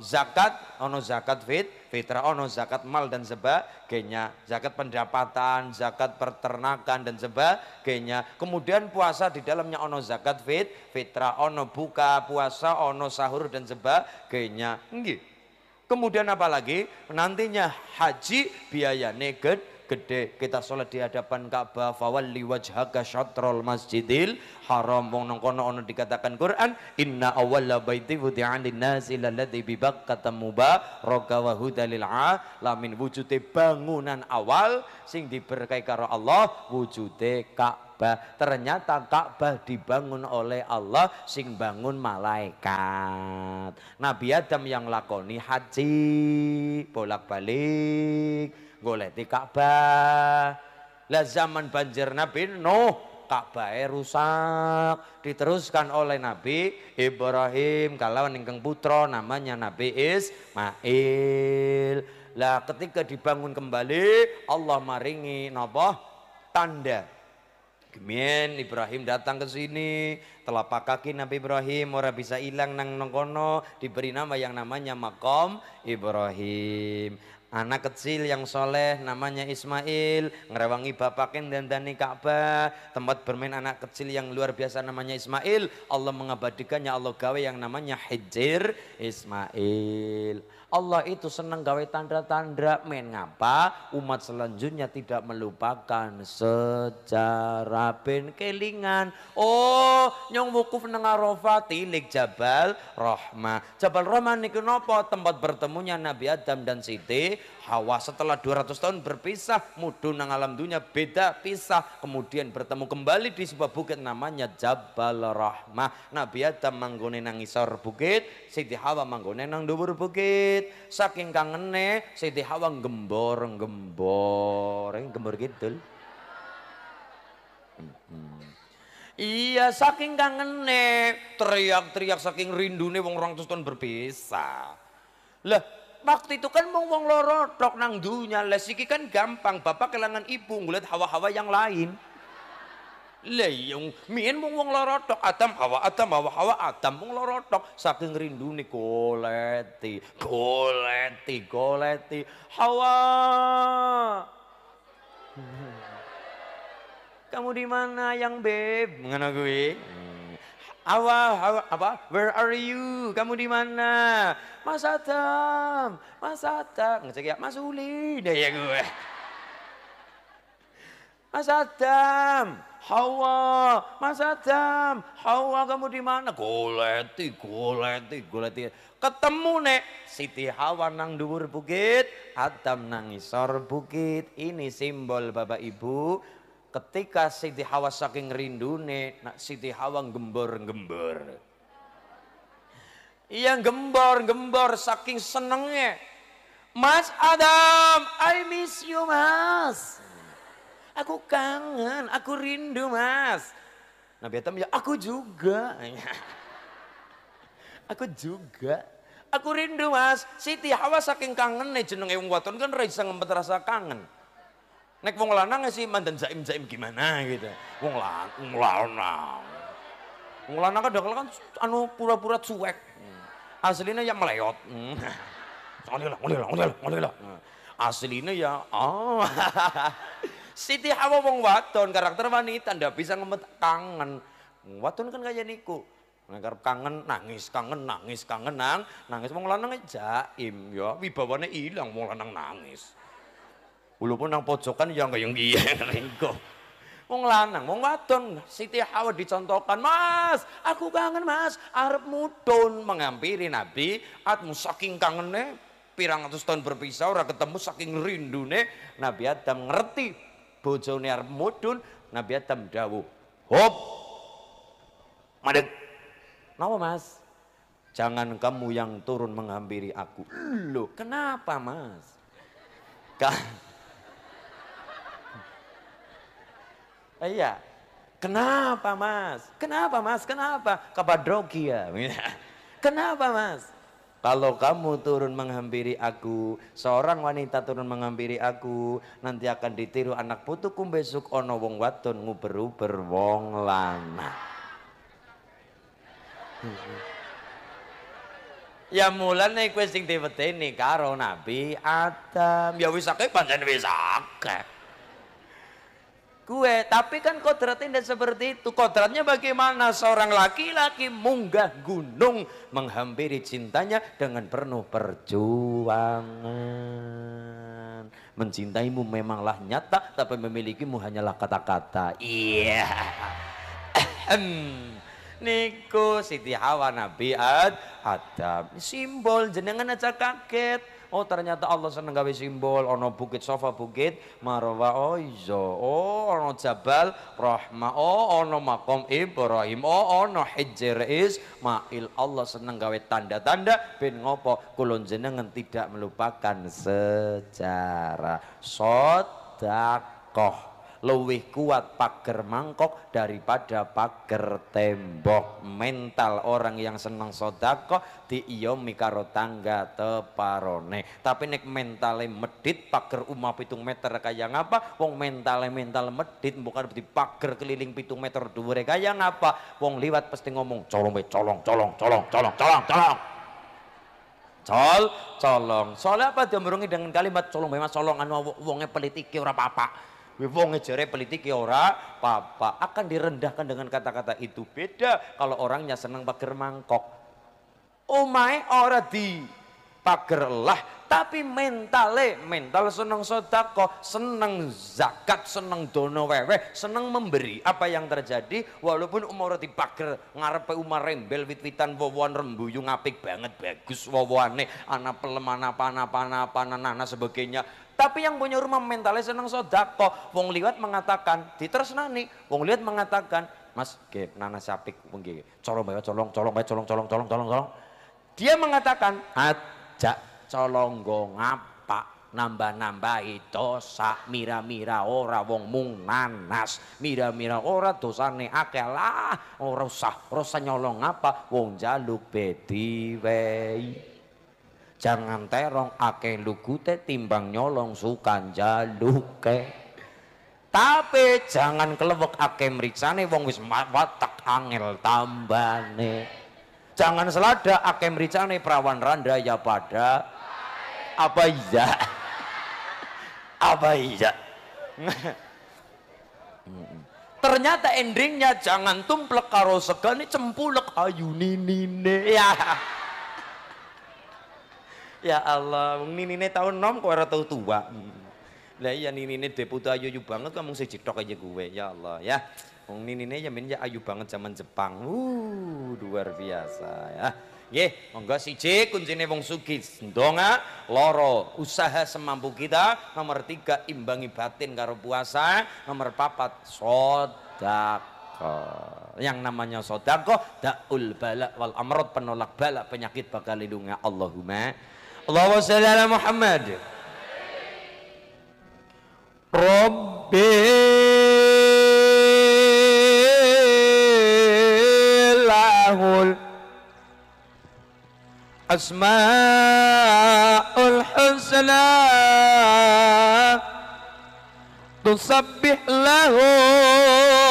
zakat ono zakat fit, fitra ono zakat mal dan seba, sebagainya, zakat pendapatan, zakat peternakan dan seba, sebagainya. Kemudian puasa di dalamnya ono zakat fit, fitra ono buka, puasa ono sahur dan sebagainya. Nggih. Kemudian apa lagi? Nantinya haji biaya neged gede kita sholat di hadapan Ka'bah fawalli wajhaka syatrol masjidil haram wong nang kono ono dikatakan Quran inna awwala baiti wudi'an linnasi lalladzi bi bakkata mubaraka wa hudalil lamin wujude bangunan awal sing diberkahi karo Allah wujudnya Ka'bah Ka'bah. Ternyata Ka'bah dibangun oleh Allah sing bangun malaikat. Nabi Adam yang lakoni haji bolak-balik golek di Ka'bah. Lah zaman banjir Nabi Nuh Ka'bah rusak diteruskan oleh Nabi Ibrahim kalau ningkeng putra namanya Nabi Ismail lah ketika dibangun kembali Allah maringi nopo, tanda Kemien Ibrahim datang ke sini, telapak kaki Nabi Ibrahim ora bisa hilang nang nongkono, diberi nama yang namanya makom Ibrahim. Anak kecil yang soleh namanya Ismail Ngerewangi bapakin dan dani Ka'bah Tempat bermain anak kecil yang luar biasa namanya Ismail Allah mengabadikannya Allah gawe yang namanya Hijir Ismail Allah itu senang gawe tanda-tanda men ngapa umat selanjutnya tidak melupakan secara ben kelingan oh nyong wukuf nang Arafah tilik Jabal Rahmah Jabal Rahmah niku nopo tempat bertemunya Nabi Adam dan Siti Hawa setelah 200 tahun berpisah mudun nang alam dunia beda pisah kemudian bertemu kembali di sebuah bukit namanya Jabal Rahmah Nabi Adam manggone nang isor bukit Siti Hawa manggone nang dhuwur bukit saking kangene Siti Hawa gembor gembor gembor kidul mhm. Iya saking kangene teriak-teriak saking rindune wong 200 tahun berpisah lah Waktu itu kan mau wong loro tok nang dunya. Lah siki kan gampang, bapak kelangan ibu ngeliat hawa-hawa yang lain. Lah yang mien mau wong loro tok Adam Hawa Adam Hawa Hawa Adam mau loro tok saking nih goleti goleti goleti Hawa hmm. Kamu di mana yang beb? Ngono gue? Awa, apa? Where are you? Kamu di mana? Mas Atam, Mas Atam. Ngecek ya, Mas Uli. Dah ya gue. Mas Adam, Hawa, Mas Adam, Hawa kamu di mana? Goleti, goleti, goleti. Ketemu nek Siti Hawa nang dhuwur bukit, Adam nang isor bukit. Ini simbol Bapak Ibu ketika Siti Hawa saking rindune nak Siti Hawa gembor-gembor iya gembor-gembor saking senengnya Mas Adam I miss you mas aku kangen aku rindu mas Nabi Adam ya aku juga *laughs* aku juga aku rindu mas Siti Hawa saking kangen nih jenenge wong waton kan rasa ngempet rasa kangen Nek wong lanang sih mantan zaim-zaim gimana gitu. Wong lanang, lanang. Wong lanang kan dakal kan anu pura-pura cuek. Aslinya ya meleot. Ngoleh lah, ngoleh lah, lah, Aslinya ya oh. *laughs* Siti Hawa wong waton karakter wanita ndak bisa ngemet kangen. Wadon kan kaya niku. Nek kangen nangis, kangen nangis, kangen nang, nangis wong lanang jaim e ya wibawanya ilang mau lanang nangis. Walaupun nang pojokan ya enggak yang dia, ringko. Wong lanang, wong wadon, Siti Hawa dicontohkan, "Mas, aku kangen, Mas, arep mudun mengampiri Nabi, atmu saking kangene pirang atus tahun berpisah ora ketemu saking rindune Nabi Adam ngerti bojone arep mudun, Nabi Adam dawuh, "Hop. Madeg. Napa, Mas? Jangan kamu yang turun menghampiri aku." Loh, kenapa, Mas? *laughs* Kan Iya. Kenapa mas? Kenapa mas? Kenapa? Kapadokia. Ya? *laughs* Kenapa mas? Kalau kamu turun menghampiri aku, seorang wanita turun menghampiri aku, nanti akan ditiru anak putuku besok ono wong waton nguberu berwong lama. *laughs* ya mulan naik questing sing diwedeni karo Nabi Adam. Ya wisake akeh pancen wis gue. Tapi kan kodratnya tidak seperti itu. Kodratnya bagaimana seorang laki-laki munggah gunung menghampiri cintanya dengan penuh perjuangan. Mencintaimu memanglah nyata, tapi memilikimu hanyalah kata-kata. Iya. yeah. Niku Siti Hawa Nabi Ad Adam. Simbol jenengan aja kaget oh ternyata Allah seneng gawe simbol ono bukit sofa bukit marwa oh iso iya. oh ono jabal rahma oh ono makom Ibrahim oh ono hijr is ma'il Allah seneng gawe tanda-tanda bin ngopo kulon jenengan tidak melupakan sejarah sodakoh lebih kuat pagar mangkok daripada pagar tembok mental orang yang seneng sodako diiyomi karo tangga teparone tapi nek mentale medit pagar umah pitung meter kaya ngapa wong mentale mental medit bukan di pagar keliling pitung meter mereka kaya ngapa wong liwat pasti ngomong colong colong colong colong colong colong colong col colong soalnya apa dia merungi dengan kalimat colong memang colong anu wongnya pelit iki ora apa-apa Wong ngejere politik ya ora apa-apa. Akan direndahkan dengan kata-kata itu. Beda kalau orangnya senang pager mangkok. Omae ora di pager lah. Tapi mentale, mental seneng sodako, seneng zakat, seneng dono wewe, seneng memberi. Apa yang terjadi? Walaupun umur dipager, ngarepe umar rembel, wit-witan, wawon rembuyu, ngapik banget, bagus wawane, anak pelem, anak apa, apa, apa, sebagainya. Tapi yang punya rumah mentalnya seneng sodako. Wong liwat mengatakan, ditersnani. Wong liwat mengatakan, mas, ke nana sapik, wong ke colong, colong, colong, colong, colong, colong, colong, colong. Dia mengatakan, ajak colonggo ngapak nambah-nambahi dosa mira-mira ora wong mung nanas mira-mira ora dosane akeh lah ora usah ora nyolong apa wong jaluk beti wei jangan terong akeh lugute timbang nyolong sukan jaluke tapi jangan kelewek akeh mriksane wong wis watak angel tambane jangan selada akeh mriksane prawan randa ya pada apa iya apa iya ternyata endingnya jangan tumplek karo segani cempulek ayu nini ya ya Allah nini tahun nom kok ora tau tua lah iya nini deputu ayu ayu banget kamu sih aja gue ya Allah ya Wong nini ya, ya ayu banget zaman Jepang. Uh, luar biasa ya. Nggih, monggo siji kuncine wong sugi, ndonga, loro usaha semampu kita, nomor tiga imbangi batin karo puasa, nomor papat sodako. Yang namanya sodako, da'ul bala wal amrod penolak bala penyakit bakal lindungi Allahumma. Allahumma salli ala Muhammad. Rabbi العهول أسماء الحسنى تسبح له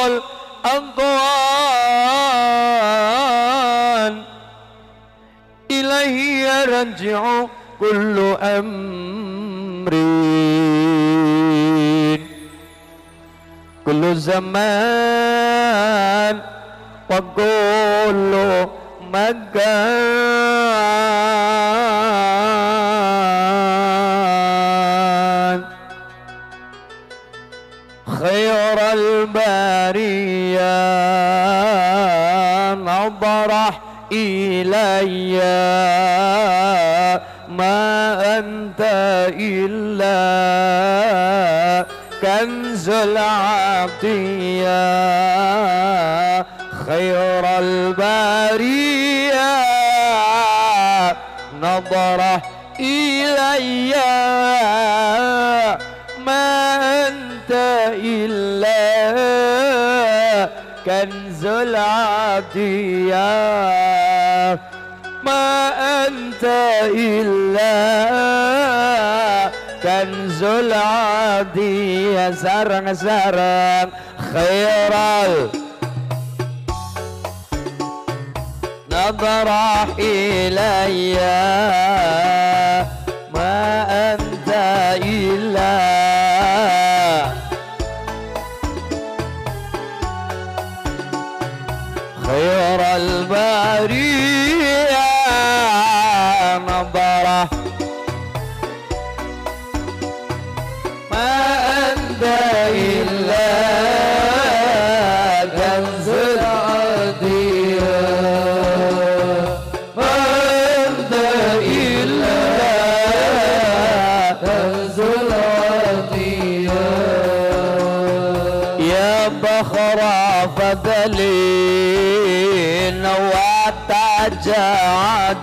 الأضوان إليه يرجع كل أمر كل زمان وكل مجان خير البرية نظر إلي ما أنت إلا كنز العطية خير البرية علي ما أنت إلا كنز العبدية ما أنت إلا كنز العبدية سرن سرن خيرا نظر إليّ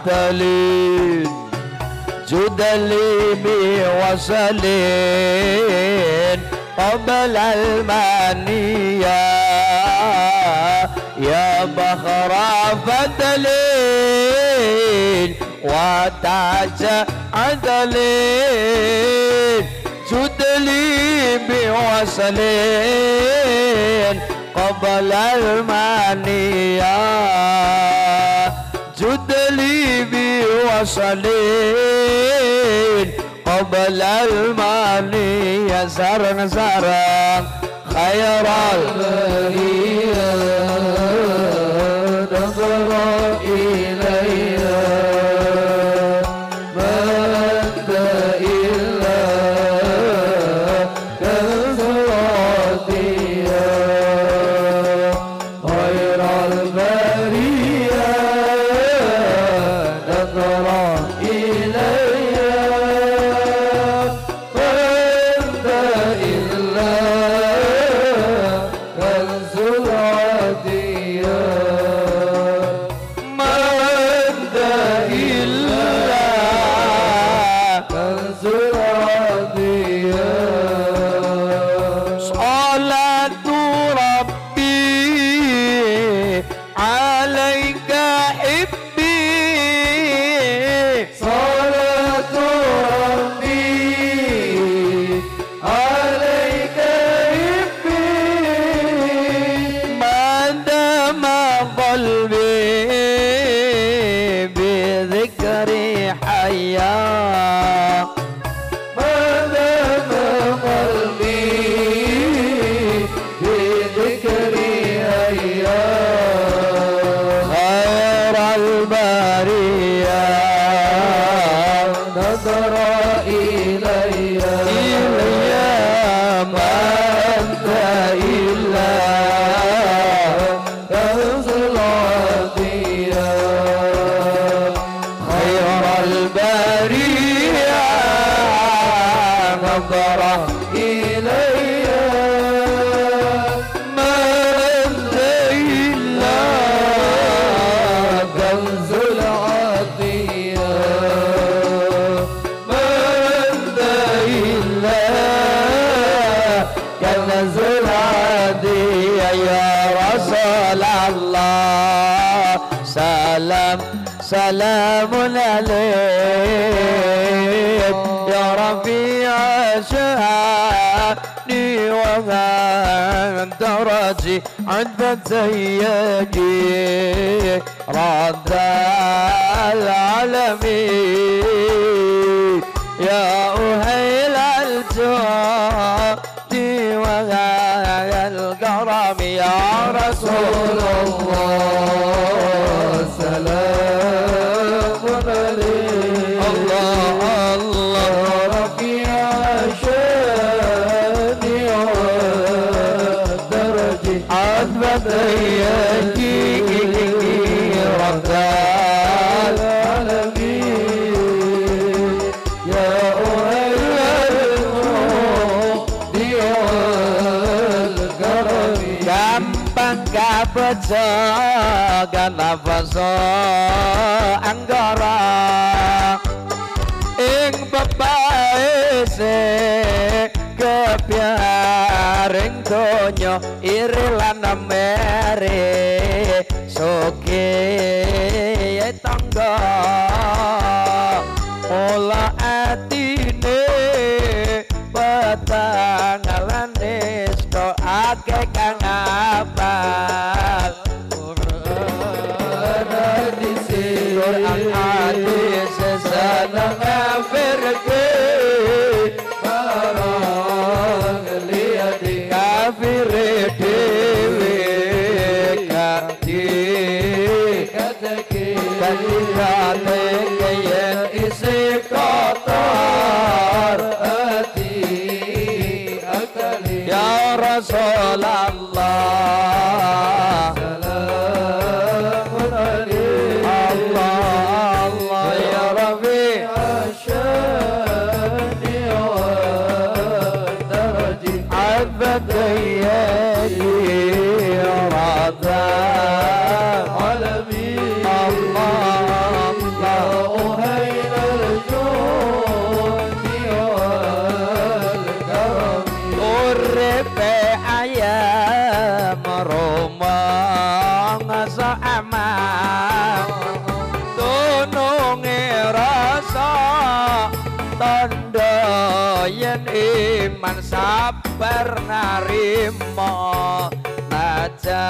معتلين جدلي بوصلين قبل المنية يا بخر فتلين وتعجى عدلين جدلي بوصلين قبل المنية حبيبي وصلين قبل المنية زرن زرن خير المنية نظرا سلام سلام عليك يا ربي أشهدني وأنت راجي عند زيكي رب العالمين يا أهيل الجهد وغاية الكرم يا رسول الله سلام Baso Anggara Ing bebae se kepiareng donya ire lan mere soke tangga ola atine batang alane sto kang apal চলা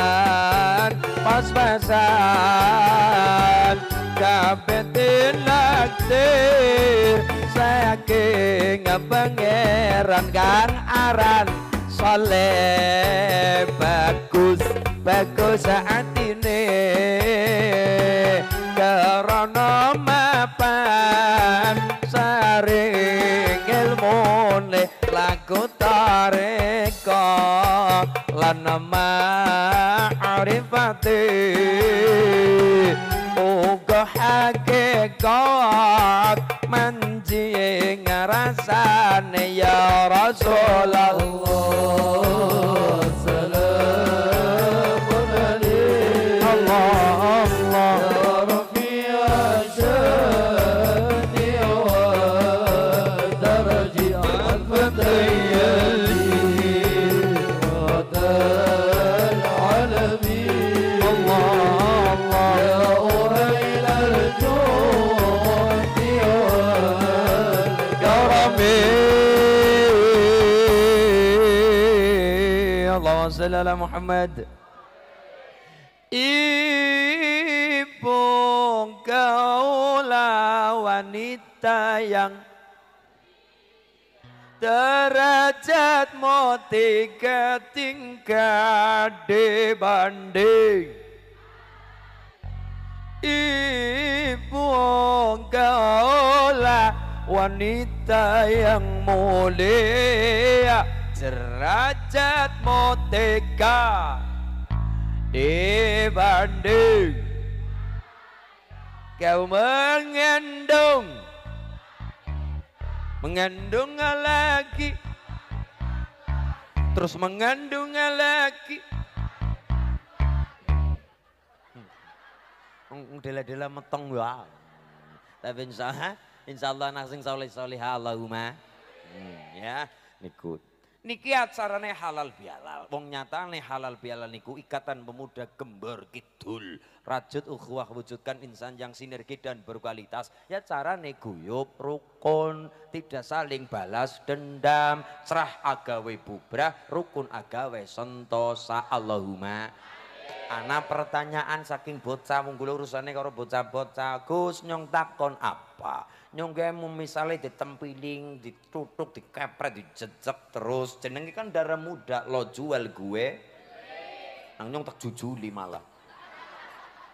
pas-pasan pas-pasan kapetin naktir saking pangeran kang aran soleh bagus bagus saat ini karena mapan saring ilmu lagu tareka lanama ते ओ गहके कात मन ngerasane ya rasulullah Muhammad Ibu kaulah wanita yang derajatmu tiga tingkat dibanding Ibu kaulah wanita yang mulia Cerah derajatmu di dibanding kau mengandung mengandung lagi terus mengandung lagi hmm. Hmm, dela-dela metong ya tapi insya Allah insya Allah anak sing soleh soleh Allahumma hmm, ya nikut. Niki acarane halal bihalal. Wong nyatane halal bihalal niku ikatan pemuda gembor kidul. Rajut ukhuwah wujudkan insan yang sinergi dan berkualitas. Ya carane guyup rukun, tidak saling balas dendam, cerah agawe bubrah, rukun agawe sentosa Allahumma. Anak pertanyaan saking bocah mung urusannya karo bocah-bocah. Gus nyong takon apa? nyonggae misalnya ditempiling, ditutuk, dikepret, dijejek terus. Jenengi kan darah muda lo jual gue. Nang nyong tak jujuli malah.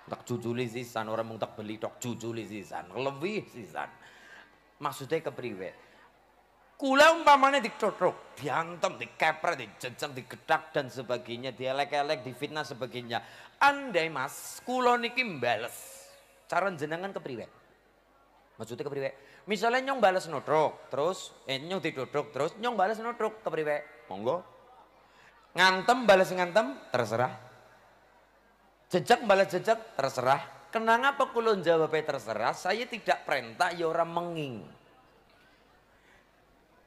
Tak jujuli sisan orang mung tak beli tak jujuli sisan, lebih sisan. Maksudnya ke priwe. Kula umpamanya ditutuk, diantem, dikepret, dijejek, digedak dan sebagainya, dielek-elek, difitnah sebagainya. Andai mas, kula niki mbales. Cara jenengan ke priwe Maksudnya kepriwe? Misalnya nyong balas nutruk, terus eh, nyong diduduk, terus nyong balas nutruk kepriwe? Monggo. Ngantem balas ngantem, terserah. Jejak balas jejak, terserah. Kenang apa kulon jawabnya terserah, saya tidak perintah ya orang menging.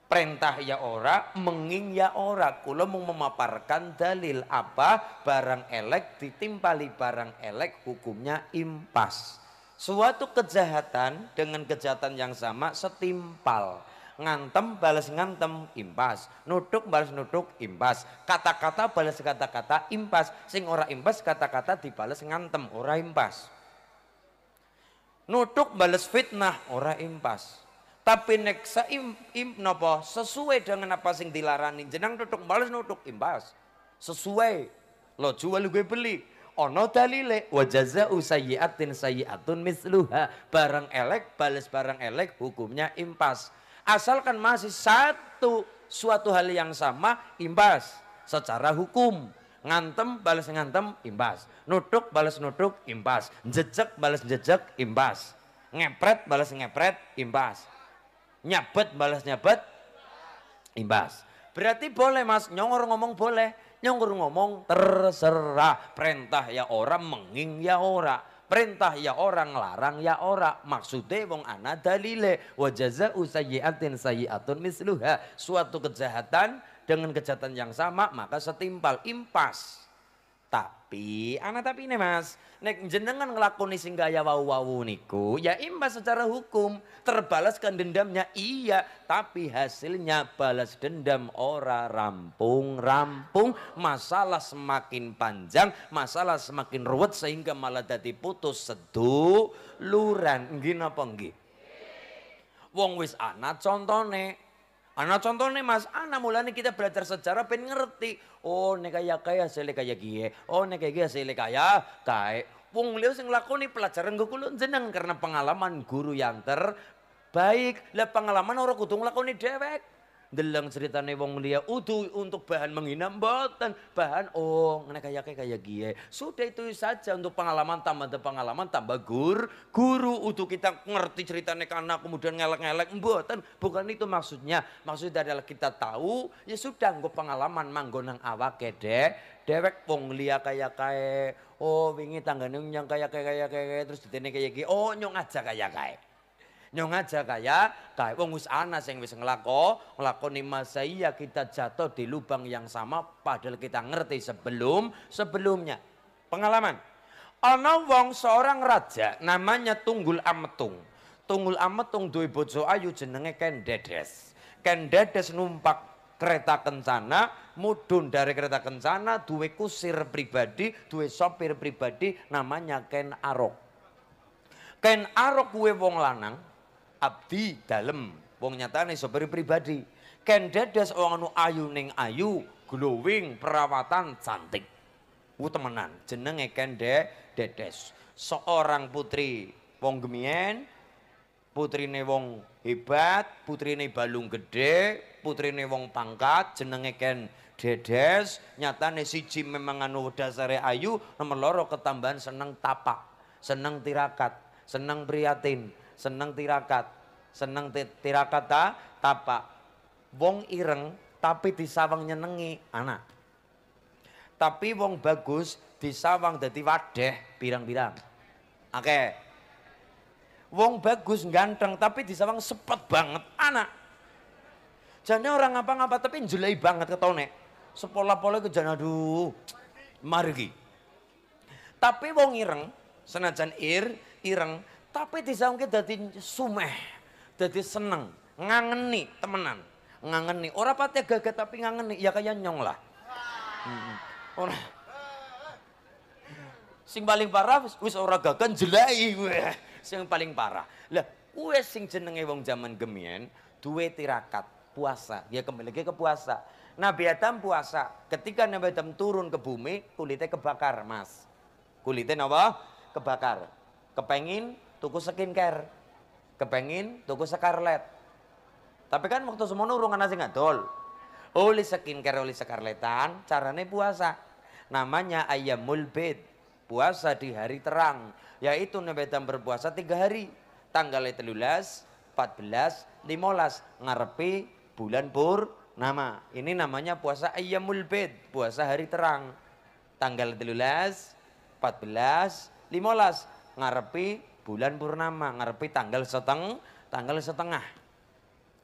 Perintah ya ora, menging ya ora. Kulo mau memaparkan dalil apa barang elek ditimpali barang elek hukumnya impas suatu kejahatan dengan kejahatan yang sama setimpal ngantem balas ngantem impas nuduk balas nuduk, impas kata-kata balas kata-kata impas sing ora impas kata-kata dibalas ngantem ora impas nuduk balas fitnah ora impas tapi nek seim im, nopo sesuai dengan apa sing dilarani jenang nuduk balas nuduk, impas sesuai lo jual gue beli ono dalile wa jazaa'u sayyi'atin sayyi'atun misluha barang elek balas barang elek hukumnya impas asalkan masih satu suatu hal yang sama imbas secara hukum ngantem balas ngantem imbas nutuk balas nutuk imbas jejak balas jejak imbas ngepret balas ngepret imbas nyabet balas nyabet imbas berarti boleh mas nyongor ngomong boleh Nyongkur ngomong terserah. Perintah ya orang menging ya ora. Perintah ya orang, larang ya ora. Maksudnya wong ana dalile. Wa jaza'u sayyi'atin sayyi'atun misluha. Suatu kejahatan dengan kejahatan yang sama maka setimpal impas tapi, anak tapi ini mas, nek jenengan ngelakoni sing gaya wau-wau niku, ya imbas secara hukum, terbalaskan dendamnya iya, tapi hasilnya balas dendam ora rampung-rampung, masalah semakin panjang, masalah semakin ruwet sehingga malah dadi putus seduluran. Nggih napa nggih? Wong wis anak contone, Anak contohnya mas, anak mulanya kita belajar sejarah pengen ngerti. Oh nek kaya kaya sele kaya gie. Oh nek kaya kaya sele kaya kaya. Pung liya sing lakoni pelajaran kekulon jeneng karena pengalaman guru yang terbaik. Lah pengalaman orang kudu lakoni dewek deleng ceritane wong liya udu untuk bahan menghina mboten bahan oh ngene kaya kaya kiye sudah itu saja untuk pengalaman tambah pengalaman tambah gur guru udu kita ngerti ceritane karena kemudian ngelek-ngelek mboten bukan itu maksudnya maksudnya adalah kita tahu ya sudah nggo pengalaman manggonang nang awake dek dewek wong liya kaya kaya oh wingi tanggane nyang kaya kaya kaya terus ditene kaya gie oh nyong aja kaya kaya Nyong aja kaya, kaya wong wis ana sing wis ngelako nglakoni masaya kita jatuh di lubang yang sama padahal kita ngerti sebelum sebelumnya. Pengalaman. Ana wong seorang raja namanya Tunggul Ametung. Tunggul Ametung duwe bojo ayu jenenge Kendedes. Kendedes numpak kereta kencana, mudun dari kereta kencana, duwe kusir pribadi, duwe sopir pribadi, namanya Ken Arok. Ken Arok kuwe wong lanang, abdi dalam, wong nyatane sopir pribadi kendedes wong anu ayu ning ayu glowing perawatan cantik ku temenan jenenge kende dedes seorang putri wong gemien putrine wong hebat putrine balung gede putrine wong pangkat jenenge ken dedes nyatane siji memang anu dasare ayu nomor loro ketambahan seneng tapak seneng tirakat seneng priatin seneng tirakat, seneng tirakat ta, tapa Wong ireng tapi disawang nyenengi anak. Tapi wong bagus disawang jadi wadah pirang-pirang. Oke. Wong bagus ganteng tapi disawang sepet banget anak. Jadi orang ngapa-ngapa tapi jelek banget ketone. Sepola-pola ke jana aduh. Margi. Tapi wong ireng senajan ir ireng tapi disangke jadi sumeh, jadi seneng, ngangeni temenan, ngangeni. Orang pati gagah tapi ngangeni, ya kaya nyong lah. Hmm. sing paling parah wis orang gagan jelai sing paling parah lah wes sing jenenge wong zaman gemien duwe tirakat puasa ya kembali lagi ke puasa Nabi Adam puasa ketika Nabi Adam turun ke bumi kulitnya kebakar mas kulitnya apa kebakar kepengin tuku skincare. Kepengin tuku scarlet, Tapi kan waktu semua nurungan nasi ngadol. Oli skincare oli scarletan, carane puasa. Namanya ayam mulbid Puasa di hari terang, yaitu nebetan berpuasa tiga hari. Tanggalnya telulas, 14, 15 ngarepi bulan pur nama. Ini namanya puasa ayam bid, puasa hari terang. Tanggal 13, 14, 15 ngarepi bulan purnama ngarepi tanggal seteng tanggal setengah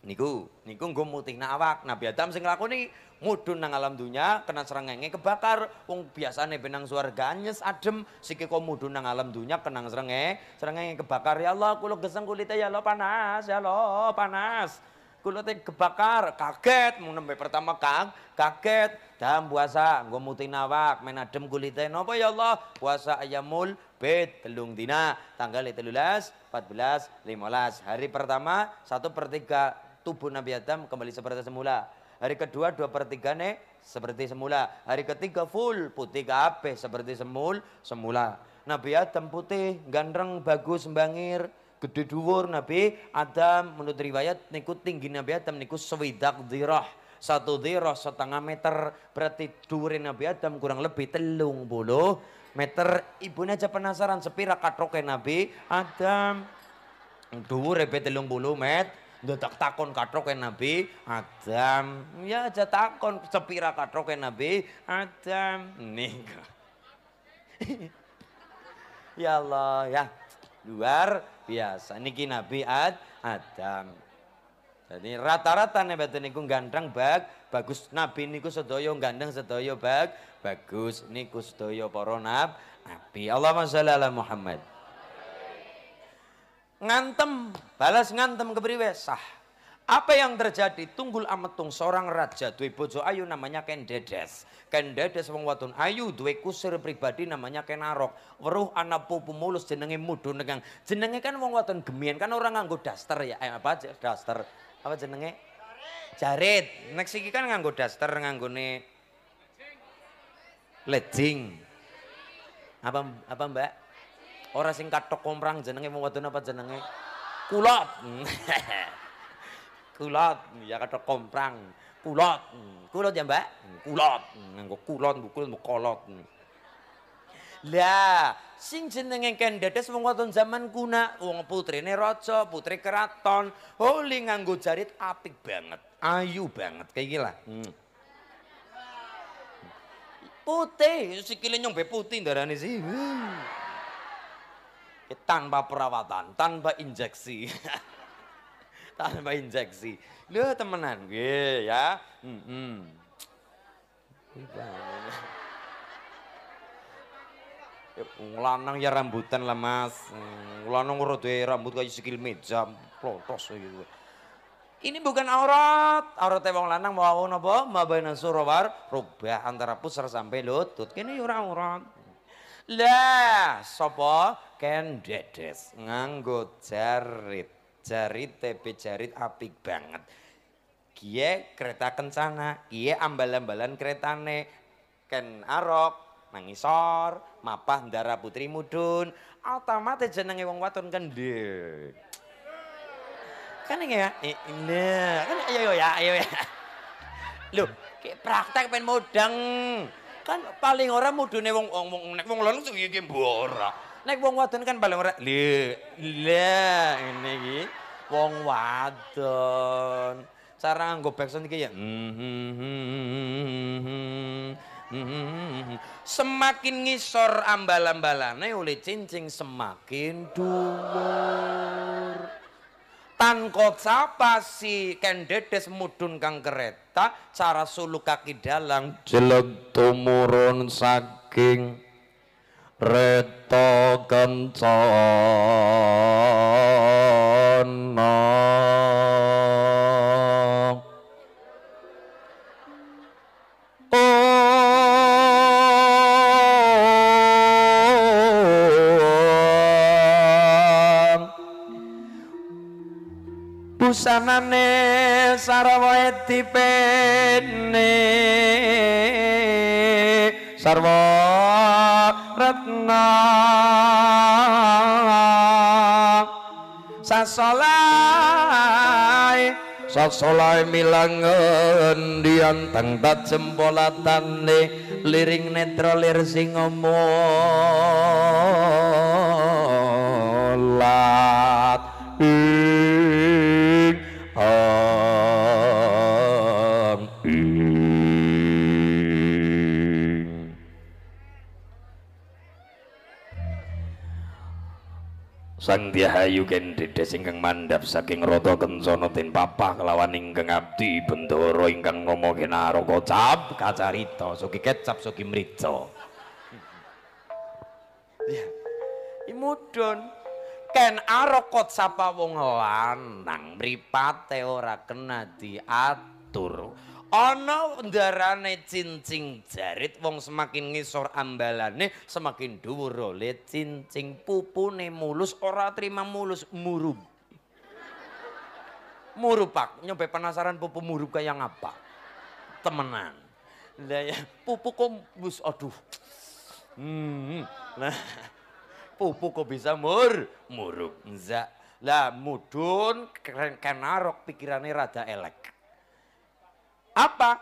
niku niku nggo mutihna awak Nabi Adam sing nglakoni Mudun nang alam dunia kena serengenge kebakar wong biasane benang swarga anyes adem siki kok mudun nang alam dunia kena serenge serengenge kebakar ya Allah kula geseng kulite ya Allah panas ya Allah panas kula teh kebakar kaget mau nembe pertama kang kaget dalam puasa nggo mutihna awak men adem kulite napa ya Allah puasa ayamul terbit telung dina tanggal telulas 14 15 hari pertama 1 per 3 tubuh Nabi Adam kembali seperti semula hari kedua 2 per 3 nih seperti semula hari ketiga full putih kabeh seperti semul semula Nabi Adam putih gandreng bagus mbangir gede duwur Nabi Adam menurut riwayat niku tinggi Nabi Adam niku sewidak dirah satu dirah setengah meter berarti duri Nabi Adam kurang lebih telung buluh meter. Ibunya aja penasaran sepira katroke Nabi Adam. Dhuwure be bulu met Ndak takon katroke Nabi Adam. Ya aja takon sepira katroke Nabi Adam. Nih. *laughs* ya Allah ya. Luar biasa. Niki Nabi Ad Adam. Jadi rata-rata betul niku gandeng bag, bagus nabi niku sedoyo gandeng sedoyo bag, bagus niku sedoyo para nabi. Allah ala Muhammad. Ngantem, balas ngantem kepriwe sah. Apa yang terjadi? Tunggul ametung seorang raja duwe bojo ayu namanya Ken Dedes. Ken Dedes wong wadon ayu duwe kusir pribadi namanya Ken Arok. Weruh anak pupu mulus jenenge mudun Jenenge kan wong wadon gemian kan orang nganggo daster ya eh, apa daster apa jenenge jarit nek siki kan nganggo daster nganggo ne lejing apa apa mbak ora sing katok komprang jenenge mau wadon apa jenenge kulot *laughs* kulot ya katok komprang kulot kulot ya mbak kulot nganggo kulot bukul bukolot lah, sing jenenge Kendedes wong weton zaman kuna, wong putrine raja, putri keraton, holi nganggo jarit apik banget, ayu banget kayak gila. Hmm. Putih, sikile nyombe putih darane sih. Hmm. Tanpa perawatan, tanpa injeksi. *laughs* tanpa injeksi. Lho temenan, nggih ya. Hmm. -hmm lanang ya rambutan lah mas hmm, lanang rada rambut kayak sikil meja plotos gitu ini bukan aurat aurat wong lanang mau napa mabaina surawar rubah antara pusar sampai lutut orang ya ora aurat lah ken dedes, nganggo jarit jarit tepe jarit apik banget kie kereta kencana kie ambal-ambalan keretane ken arok Nangisor, mapah ndara putri mudun, otomatis jenenge wong wadon kendhe. Kan, kan ya? ini, kan ayo ya, ayo ya. Loh, kayak praktek pengen mudeng. Kan paling orang mudune wong wong wong nek wong lanang sing iki ora. Nek wong wadon kan paling ora. Lho, lah wong iki wong wadon. Cara nganggo backsound iki ya. Hmm, hmm, hmm, Hmm, hmm, hmm, semakin ngisor ambal-ambalane oleh cincin semakin dhuwur. Tangkot sapa si kendedes mudun kang kereta cara suluk kaki dalang jelek tumurun saking reto kencana. pisanane sarwa dipene sarwa ratna sasolai sasolai milang endian teng tat jempolatane liring netra lir sing omolat Sang Dihayu Kendides ingkang mandhap saking rata kencana ten papah kelawan ingkang abdi bendoro ingkang nama Kenaro kocap kacarita sugi kecap sugi mrica. Ya. Imudun Ken arokot sapa wong lanang mripate ora kena diatur ana ndarane cincing jarit wong semakin ngisor ambalane semakin dhuwur le cincin pupune mulus ora terima mulus murub murub pak nyoba penasaran pupu murub kaya ngapa temenan lah ya pupu kok aduh hmm nah pupu kok bisa mur murub Zak, lah mudun kenarok pikirannya rada elek apa?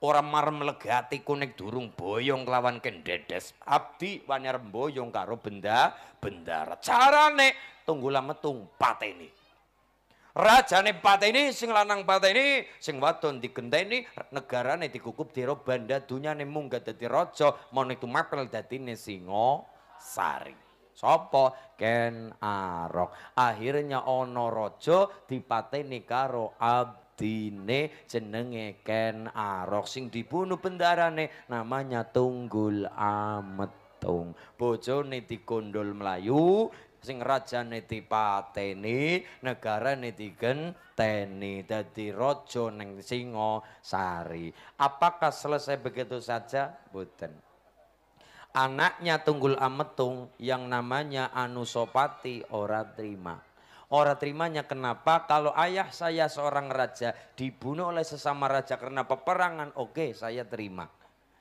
Orang mar melegati konek durung boyong lawan kendedes. Abdi wanyar boyong karo benda bendara. Carane tunggu lama tung pateni. ne pateni, sing lanang pateni, sing ini negara negarane dikukup benda dunia dunyane munggah dadi raja, monik tumapel ne singo sari. Sopo Ken Arok. Akhirnya rojo di dipateni karo Abdi Dine jenenge Ken Arok sing dibunuh bendarane namanya Tunggul Ametung. Bojone dikondol Melayu, sing rajane dipateni, negarane digenteni dadi raja ning Singasari. Apakah selesai begitu saja? Boten. Anaknya Tunggul Ametung yang namanya Anusopati ora terima. Orang terimanya kenapa? Kalau ayah saya seorang raja dibunuh oleh sesama raja karena peperangan, oke okay, saya terima.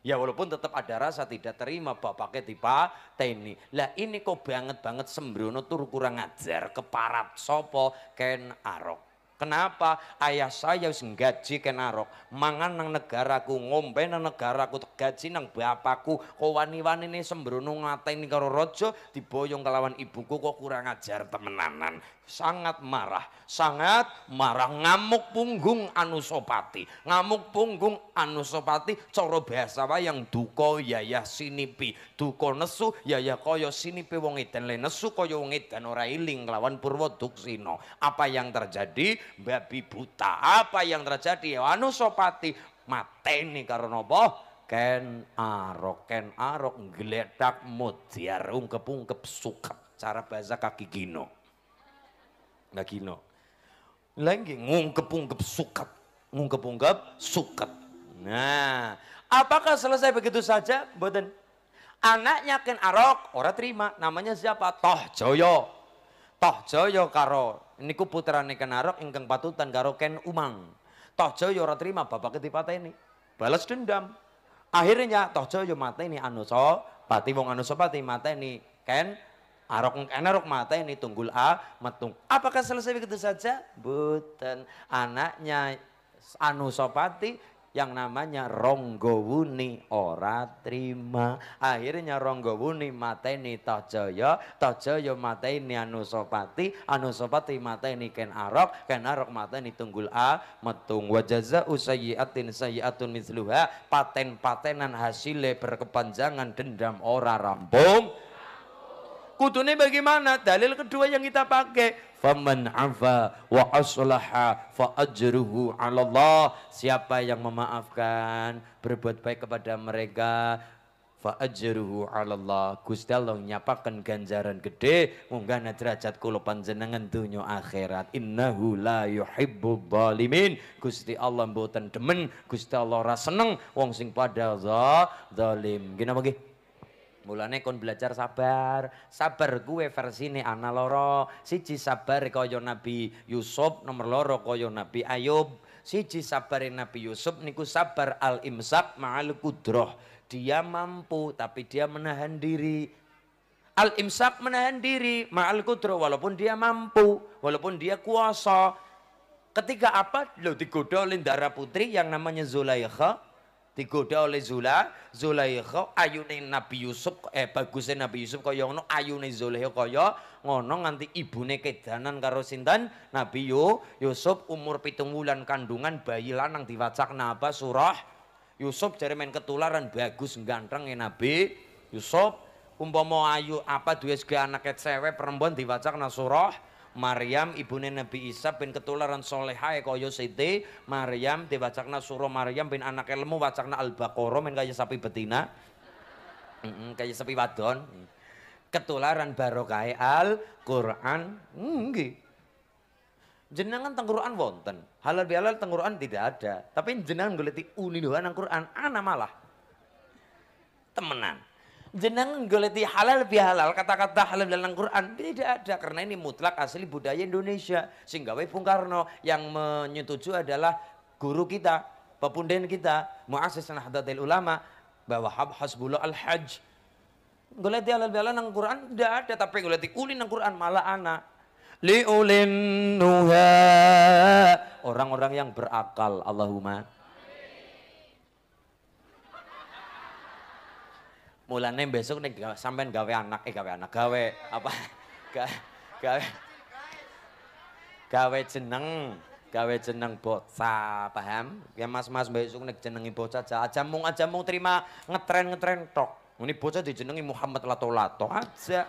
Ya walaupun tetap ada rasa tidak terima bapaknya tiba teni. Lah ini kok banget banget sembrono tur kurang ajar keparat sopo ken arok. Kenapa ayah saya wis gaji ken arok, mangan nang negaraku, ngombe nang negaraku, gaji nang bapakku, kok wani ini sembrono ini karo rojo, diboyong kelawan ibuku kok kurang ajar temenanan sangat marah, sangat marah ngamuk punggung Anusopati. Ngamuk punggung Anusopati cara basa apa yang duka yaya sinipi, duka nesu yaya kaya sinipi wong edan le nesu kaya wong edan ora iling lawan Purwoduksina. Apa yang terjadi? Babi buta. Apa yang terjadi? Ya Anusopati mateni karena apa? Ken arok, ken arok geledak mutiar ungkep-ungkep sukep cara bahasa kaki gino. Nggak Lagi ngungkep-ungkep sukat. Ngungkep-ungkep sukat. Nah, apakah selesai begitu saja? Buatan. Anaknya Ken Arok, orang terima. Namanya siapa? Toh Joyo. Toh Joyo karo. Niku putrane Ken Arok ingkang patutan karo Ken Umang. Toh Joyo orang terima bapak ketipata ini. Balas dendam. Akhirnya Toh Joyo mata ini Anuso Pati wong so Pati mata ini Ken Arok enak rok mata ini tunggul a matung. Apakah selesai begitu saja? Buten. Anaknya Anusopati yang namanya Ronggowuni ora terima. Akhirnya Ronggowuni mata mateni Tojoyo, Tojoyo mateni Anusopati, Anusopati ini Ken Arok, Ken Arok mata ini Tunggul A, metung wajaza usayiatin sayiatun misluha, paten-patenan hasile berkepanjangan dendam ora rampung. Kudune bagaimana? Dalil kedua yang kita pakai. Faman afa wa aslaha fa ajruhu ala Allah. Siapa yang memaafkan, berbuat baik kepada mereka, fa ajruhu ala Allah. Gusti Allah nyapakan ganjaran gede munggah derajat kula panjenengan dunya akhirat. Innahu la yuhibbul zalimin. Gusti Allah mboten demen, Gusti Allah ora seneng wong sing padha zalim. Gimana nggih? Mulane kon belajar sabar. Sabar gue versi ini ana loro. Siji sabar kaya Nabi Yusuf, nomor loro kaya Nabi Ayub. Siji sabar Nabi Yusuf niku sabar al-imsak ma'al kudroh. Dia mampu tapi dia menahan diri. Al-imsak menahan diri ma'al kudroh walaupun dia mampu, walaupun dia kuasa. Ketika apa? Lo digoda oleh darah putri yang namanya Zulaikha digoda oleh Zula Zulaikha ayune Nabi Yusuf eh baguse Nabi Yusuf kaya ngono ayune Zulaikha kaya ngono nganti ibune kedanan karo sinten Nabi Yu, Yusuf umur pitung wulan kandungan bayi lanang diwacak napa surah Yusuf jare main ketularan bagus ganteng ya Nabi Yusuf umpama ayu apa duwe segi anake cewek perempuan diwacak na surah Maryam ibune Nabi Isa bin ketularan solehae ya, kaya Siti Maryam diwacakna surah Maryam bin anak ilmu wacakna Al-Baqarah men kaya sapi betina mm -mm, kaya sapi wadon ketularan barokai Al-Qur'an nggih mm jenengan Quran wonten halal bihalal Quran tidak ada tapi jenengan goleti uniduhan Al-Qur'an ana malah temenan jenengan goleti halal bi halal kata-kata halal dalam Quran tidak ada karena ini mutlak asli budaya Indonesia sehingga Bung Karno yang menyetuju adalah guru kita pepunden kita muassis Nahdlatul Ulama bahwa hab hasbullah al hajj goleti halal bi halal nang Quran tidak ada tapi goleti ulin nang Quran malah anak liulin nuha orang-orang yang berakal Allahumma Mulane besok nih sampean gawe anak eh gawe anak gawe apa *laughs* gawe gawe jeneng gawe jeneng bocah paham ya mas-mas besok nih jenengi bocah aja aja mung aja mung terima ngetren ngetren tok ini bocah dijenengi Muhammad Lato Lato aja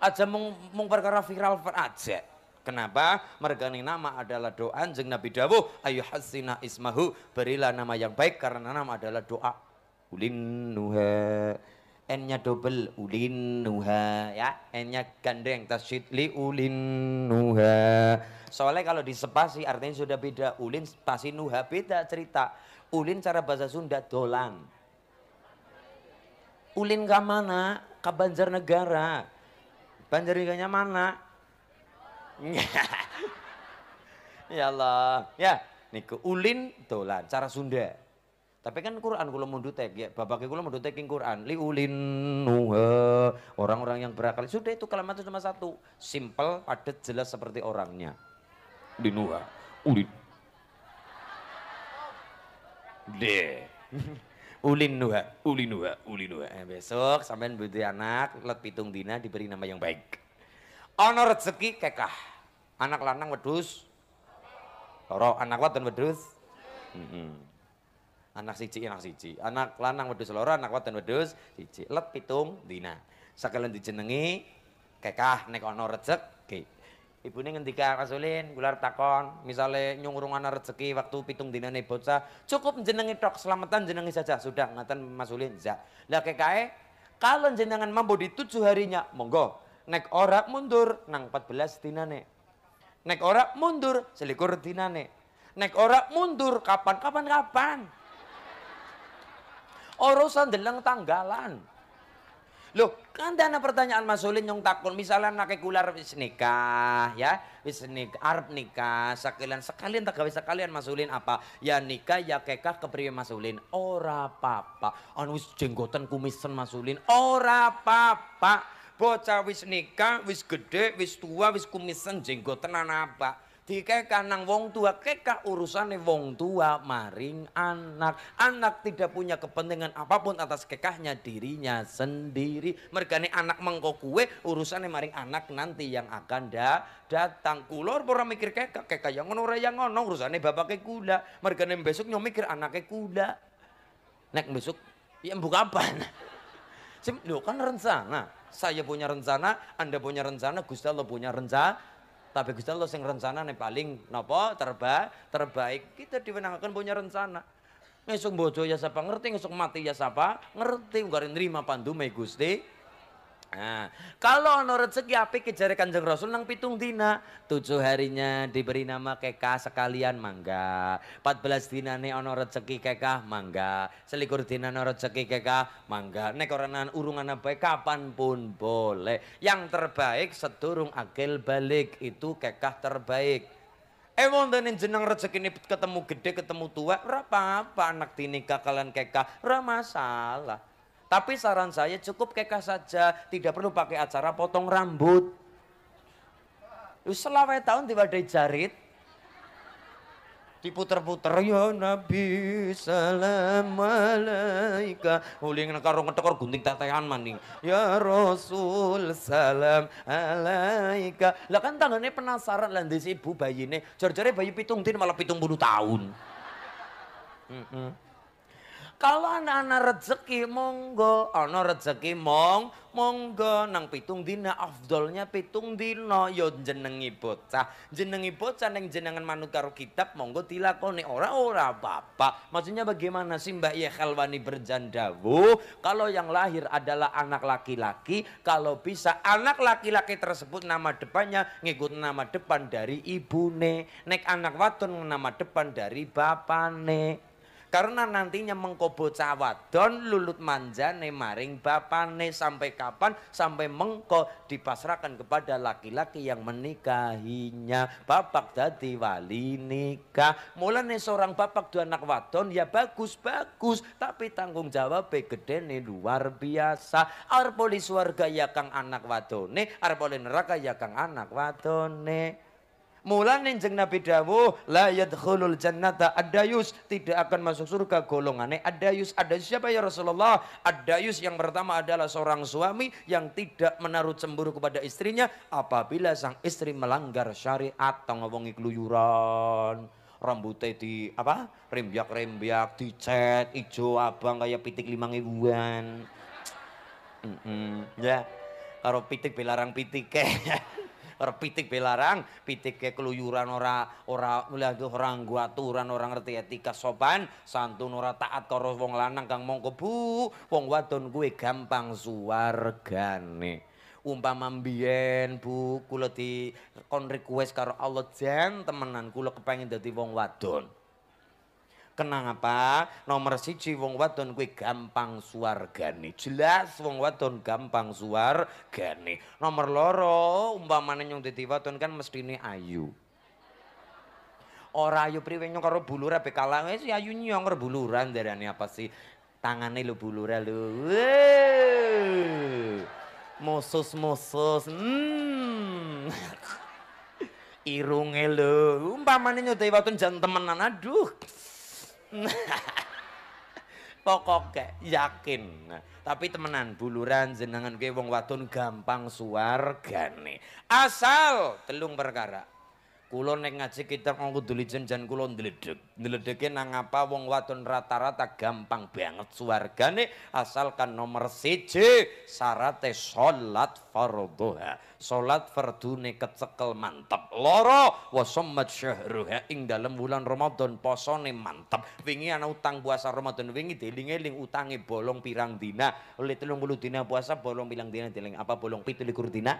aja mung mung perkara viral per aja Kenapa? Mergani nama adalah doa. Anjing Nabi Dawuh, ayu hasina ismahu, berilah nama yang baik karena nama adalah doa ulin nuha n-nya double ulin nuha ya n-nya gandeng tasydid li ulin nuha soalnya kalau di disepasi artinya sudah beda ulin pasti nuha beda cerita ulin cara bahasa Sunda dolan. ulin ke mana ke Banjarnegara Banjarnegaranya mana *laughs* ya Allah ya niku ulin dolan cara Sunda tapi kan Quran kula mundutek ya, bapak kula mundutek ing Quran. Liulin nuha. Orang-orang yang berakal. Sudah itu kalimat itu cuma satu, simpel, padat, jelas seperti orangnya. Linuha. Ulin. De. *laughs* Ulin nuha, ulin nuha, ulin nuha. Eh, besok sampean butuh anak, let pitung dina diberi nama yang baik. Ono rezeki kekah. Anak lanang wedus. Loro anak wadon wedus. Mm -hmm anak siji anak siji anak lanang wedus loro anak wadon wedus siji let pitung dina sakalen dijenengi kekah nek ana rezeki ibune ngendika Rasulin gular takon misale nyungurung ana rezeki waktu pitung nih bocah cukup jenengi tok selamatan jenengi saja sudah ngaten masulin Ulin lah kekae kalau jenengan mampu di tujuh harinya monggo nek ora mundur nang 14 dinane nek ora mundur selikur dinane nek ora mundur kapan kapan kapan Orosan deleng tanggalan. Loh, kan ana pertanyaan Mas Solin yang takut misalnya anak kular wis nikah ya, wis nikah, nikah, sekalian sekalian bisa sekalian Mas apa? Ya nikah ya kekah kepriye Mas Solin? Ora papa. Anu wis jenggoten kumisen Mas ora papa. Bocah wis nikah, wis gede, wis tua, wis kumisen jenggotan apa? dikekah nang wong tua kekah urusannya wong tua maring anak anak tidak punya kepentingan apapun atas kekahnya dirinya sendiri mergane anak mengko kue maring anak nanti yang akan da datang kulor pura mikir kekah kekah yang ngono yang ngono bapak ke kuda mergane besok nyomikir anak anake nek besok ya mbuk kapan *laughs* Sim, lo kan rencana. Saya punya rencana, Anda punya rencana, Gusti Allah punya rencana tapi Gusti Allah sing nih paling nopo terba terbaik. Kita diwenangaken punya rencana. Ngesuk bojo ya siapa ngerti, ngesuk mati ya siapa ngerti, unggarin nerima pandume Gusti Nah, kalau ono rezeki apik kejar Kanjeng Rasul nang pitung dina, tujuh harinya diberi nama kekah sekalian mangga. 14 dina nih ono rezeki kekah mangga. Selikur ono rezeki kekah mangga. Nek ora urungan apa pun boleh. Yang terbaik sedurung akil balik itu kekah terbaik. Eh wonten jeneng rezeki ini ketemu gede ketemu tua, berapa apa anak tini kalian kekah, ramah salah. Tapi saran saya cukup kekah saja, tidak perlu pakai acara potong rambut. Selawai tahun tiba di jarit, diputer-puter ya Nabi salam alaika uling oh, karo ngetekor gunting tetehan maning ya Rasul salam alaika lah kan tangannya penasaran lah ibu bayi ini jor jari bayi pitung tin malah pitung bunuh tahun kalau anak-anak rezeki monggo, ana rezeki mong monggo nang pitung dina afdolnya pitung dina ya jenengi bocah. Jenengi bocah neng jenengan manut karo kitab monggo dilakoni ora ora bapak Maksudnya bagaimana sih Mbak Berjanda Bu? kalau yang lahir adalah anak laki-laki, kalau bisa anak laki-laki tersebut nama depannya ngikut nama depan dari ibune, nek anak waton nama depan dari bapane. Karena nantinya mengkobo don lulut manja ne maring bapane sampai kapan sampai mengko dipasrahkan kepada laki-laki yang menikahinya. Bapak dadi wali nikah. Mulane seorang bapak dua anak wadon ya bagus-bagus tapi tanggung jawab nih luar biasa. arpoli swarga ya kang anak wadone, arpoli neraka ya kang anak wadone. Mulane jeng Nabi dawuh la yadkhulul jannata adayus tidak akan masuk surga golongane adayus. ada siapa ya Rasulullah? Adayus yang pertama adalah seorang suami yang tidak menaruh cemburu kepada istrinya apabila sang istri melanggar syariat atau ngomongin keluyuran rambutnya di apa rembiak-rembiak dicet ijo abang kayak pitik lima ribuan mm -mm, ya kalau pitik belarang pitik kayak *laughs* Orang pitik belarang, pitik kayak keluyuran ora ora lagi orang gua aturan orang ngerti etika sopan, santun ora taat karo wong lanang kang mongko bu, wong wadon gue gampang suwargane. umpama mbiyen Bu kula di kon request karo Allah jen temenan kula kepengin dadi wong wadon. Kenapa? Nomor siji wong wadon kuwi gampang suwargane. Jelas wong wadon gampang suwargane. Nomor loro umpamane nyung dadi wadon kan mestine ayu. Ora ayu priwe nyung karo bulur ape kalange eh, si ayu nyong karo buluran derane apa sih? Tangane lu bulura lu. Musus-musus. Hmm. *laughs* Irunge lho, umpamane nyodai wadon jan temenan aduh. *laughs* pokoknya yakin nah, tapi temenan buluran jenengan gue wong wadon gampang suargane asal telung perkara Gulon nek ngaji kita kudu licin jan kula ndledeg. Ndledege nang apa wong wadon rata-rata gampang banget suwargane asalkan nomor siji syarate salat fardhuha. Salat fardune kecekel mantep. Loro wasammat syahruha ing dalem wulan Ramadan posone mantep. Wingi ana utang puasa Ramadan wingi dieling-eling utange bolong pirang dina. Oleh 30 dina puasa bolong pirang dina dieling apa bolong 27 dina?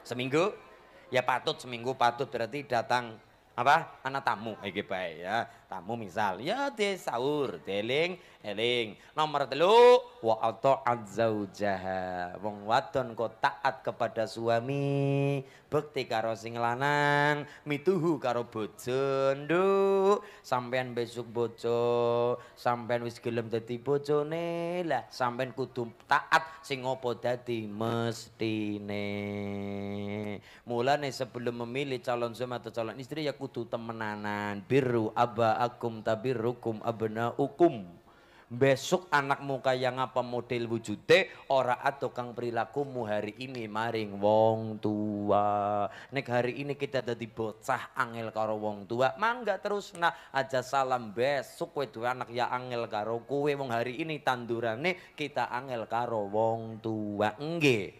Seminggu ya patut seminggu patut berarti datang apa anak tamu iki baik ya tamu misal ya de sahur deling eling eh, nomor telu wa atau zaujaha wong wadon kok taat kepada suami bekti karo sing lanang mituhu karo bojo nduk sampean besok bojo sampean wis gelem dadi bojone lah sampean kudu taat sing opo dadi mestine mulane sebelum memilih calon suami atau calon istri ya kudu temenanan biru aba akum rukum tabirrukum ukum besok anakmu kaya ngapa model wujude ora atau kang perilakumu hari ini maring wong tua nek hari ini kita jadi bocah angel karo wong tua mangga terus nah aja salam besok kowe duwe anak ya angel karo kowe wong hari ini tandurane kita angel karo wong tua enggih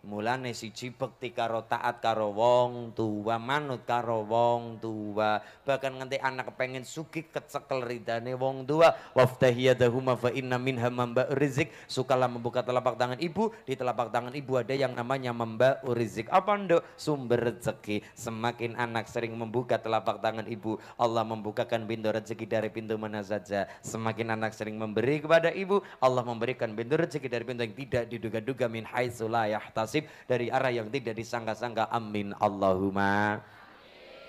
Mulane siji bekti karo taat karo wong tua, manut karo wong tua. Bahkan nanti anak pengen suki kecekel ridane wong tuwa. Waftahiyadahuma fa inna minha mamba rizik. Sukalah membuka telapak tangan ibu, di telapak tangan ibu ada yang namanya mamba rizik. Apa ndo? Sumber rezeki. Semakin anak sering membuka telapak tangan ibu, Allah membukakan pintu rezeki dari pintu mana saja. Semakin anak sering memberi kepada ibu, Allah memberikan pintu rezeki dari pintu yang tidak diduga-duga min haitsu la nasib dari arah yang tidak disangka-sangka. Amin Allahumma.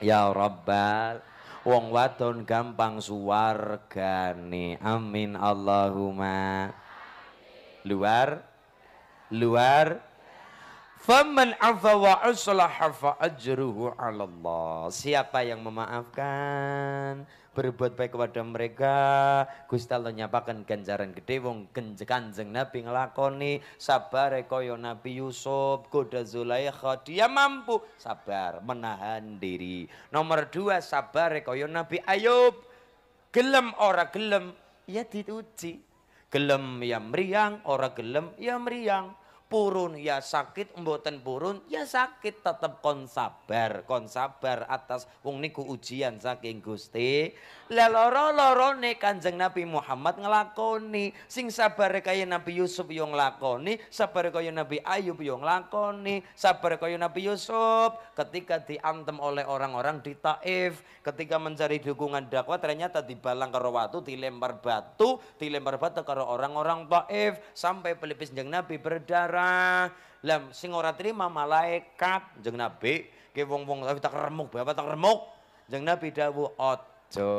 Ya Rabbal Wong wadon gampang suwargane. Amin Allahumma. Luar luar Faman afa wa aslaha fa ajruhu 'ala Allah. Siapa yang memaafkan, berbuat baik kepada mereka Gusti Allah nyapakan ganjaran gede wong kanjeng Nabi ngelakoni sabar kaya Nabi Yusuf goda Zulaikha dia mampu sabar menahan diri nomor dua sabar kaya Nabi Ayub gelem ora gelem ya diuji gelem ya meriang ora gelem ya meriang purun ya sakit, mboten purun ya sakit tetep kon sabar, kon sabar atas wong niku ujian saking Gusti. la loro-lorone Kanjeng Nabi Muhammad ngelakoni, sing sabar kaya Nabi Yusuf yo nglakoni, sabar kaya Nabi Ayub yo nglakoni, sabar kaya Nabi Yusuf ketika diantem oleh orang-orang di Taif, ketika mencari dukungan dakwah ternyata dibalang karo watu, dilempar batu, dilempar batu karo orang-orang Taif sampai pelipis Kanjeng Nabi berdarah lam Lah sing ora terima malaikat jeng Nabi ke wong-wong tapi tak remuk, bapak tak remuk. Jeng Nabi dawuh ojo.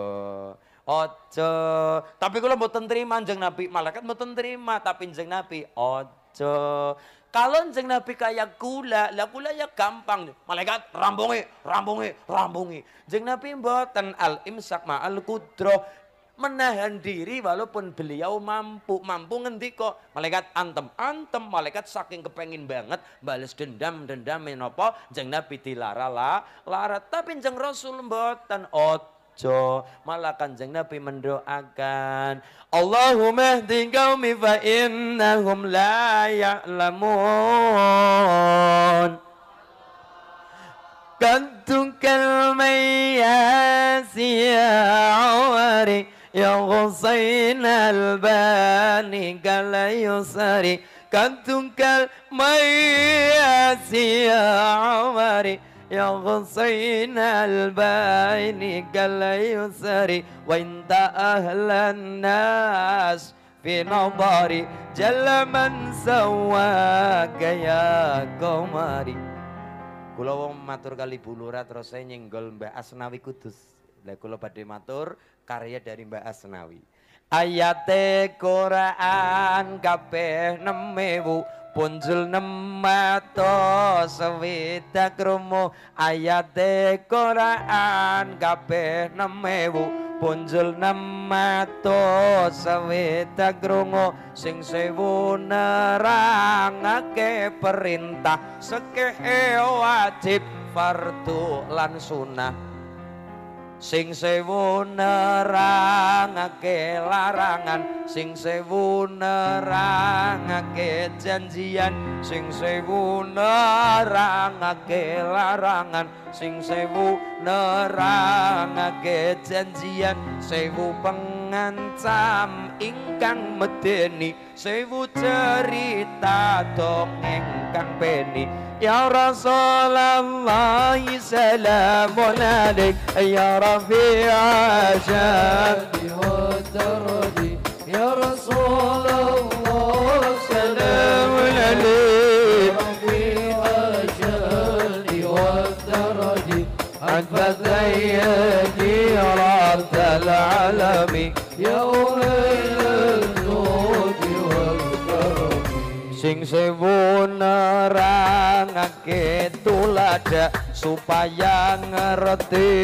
Ojo. Tapi kula mau terima jeng Nabi, malaikat mau terima tapi jeng Nabi ojo. Kalau jeng Nabi kayak gula, lah gula ya gampang. Malaikat rambungi, rambungi, rambungi. Jeng Nabi mboten al imsak ma al kudro menahan diri walaupun beliau mampu mampu ngendi kok malaikat antem antem malaikat saking kepengin banget balas dendam dendam menopo jeng nabi dilara la larat tapi jeng rasul mboten ojo malah kanjeng nabi mendoakan Allahumma hdi qaumi fa innahum la ya'lamun قدك المياس Ya Hussein al-Bani kala yusari Kantungkal mayasi ya Umari Ya Hussein al-Bani kala yusari Wa inta ahlan nas fi nabari Jalla man sawaka ya Kumari Kulau matur kali bulurat rosanya nyenggol mbak Asnawi Kudus lah kula matur karya dari Mbak Asnawi. Ayate Quran kabeh nemewu punjul nemato sewita krumu ayate Quran kabeh nemewu punjul nemato saweta grungo sing sewu nerangake perintah sekehe wajib fardu lan sunah sing sewu nerangake larangan sing sewu nerangake janjian sing sewu nerangake larangan sing sewu nerangake janjian sewu pengancam ingkang medeni sewu cerita dongeng kang peni يا رسول الله سلام عليك يا رفيع شافي الدرج يا رسول الله سلام عليك رفيع شافي والدرج عن فتيتي رب العالمين يا أولي الجود والكرم سين سيبون nerangake tulada supaya ngerti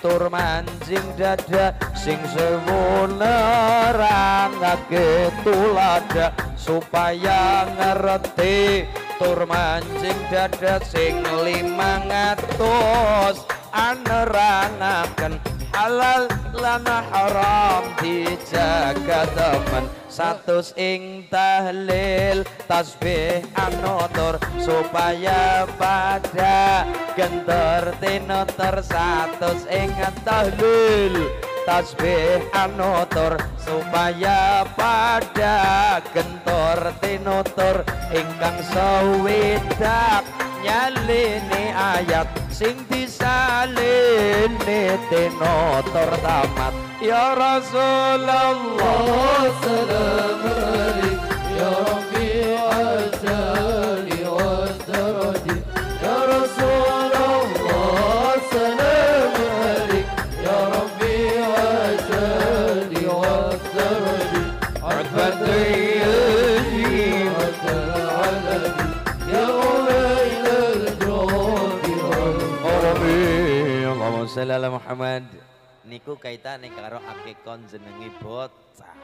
tur manjing dada sing sewu nerangake tulada supaya ngerti tur manjing dada sing limangatus atus aneranaken halal lan haram dijaga teman satus ing tahlil tasbih anotor supaya pada gentor tinotor satus ing tahlil tasbih anotor supaya pada gentor tinotor ingkang sawidak nyalini ayat sing disalini tinotor tamat ya Rasulullah oh, Sallallahu Muhammad niku kaitane karo akikon jenenge bot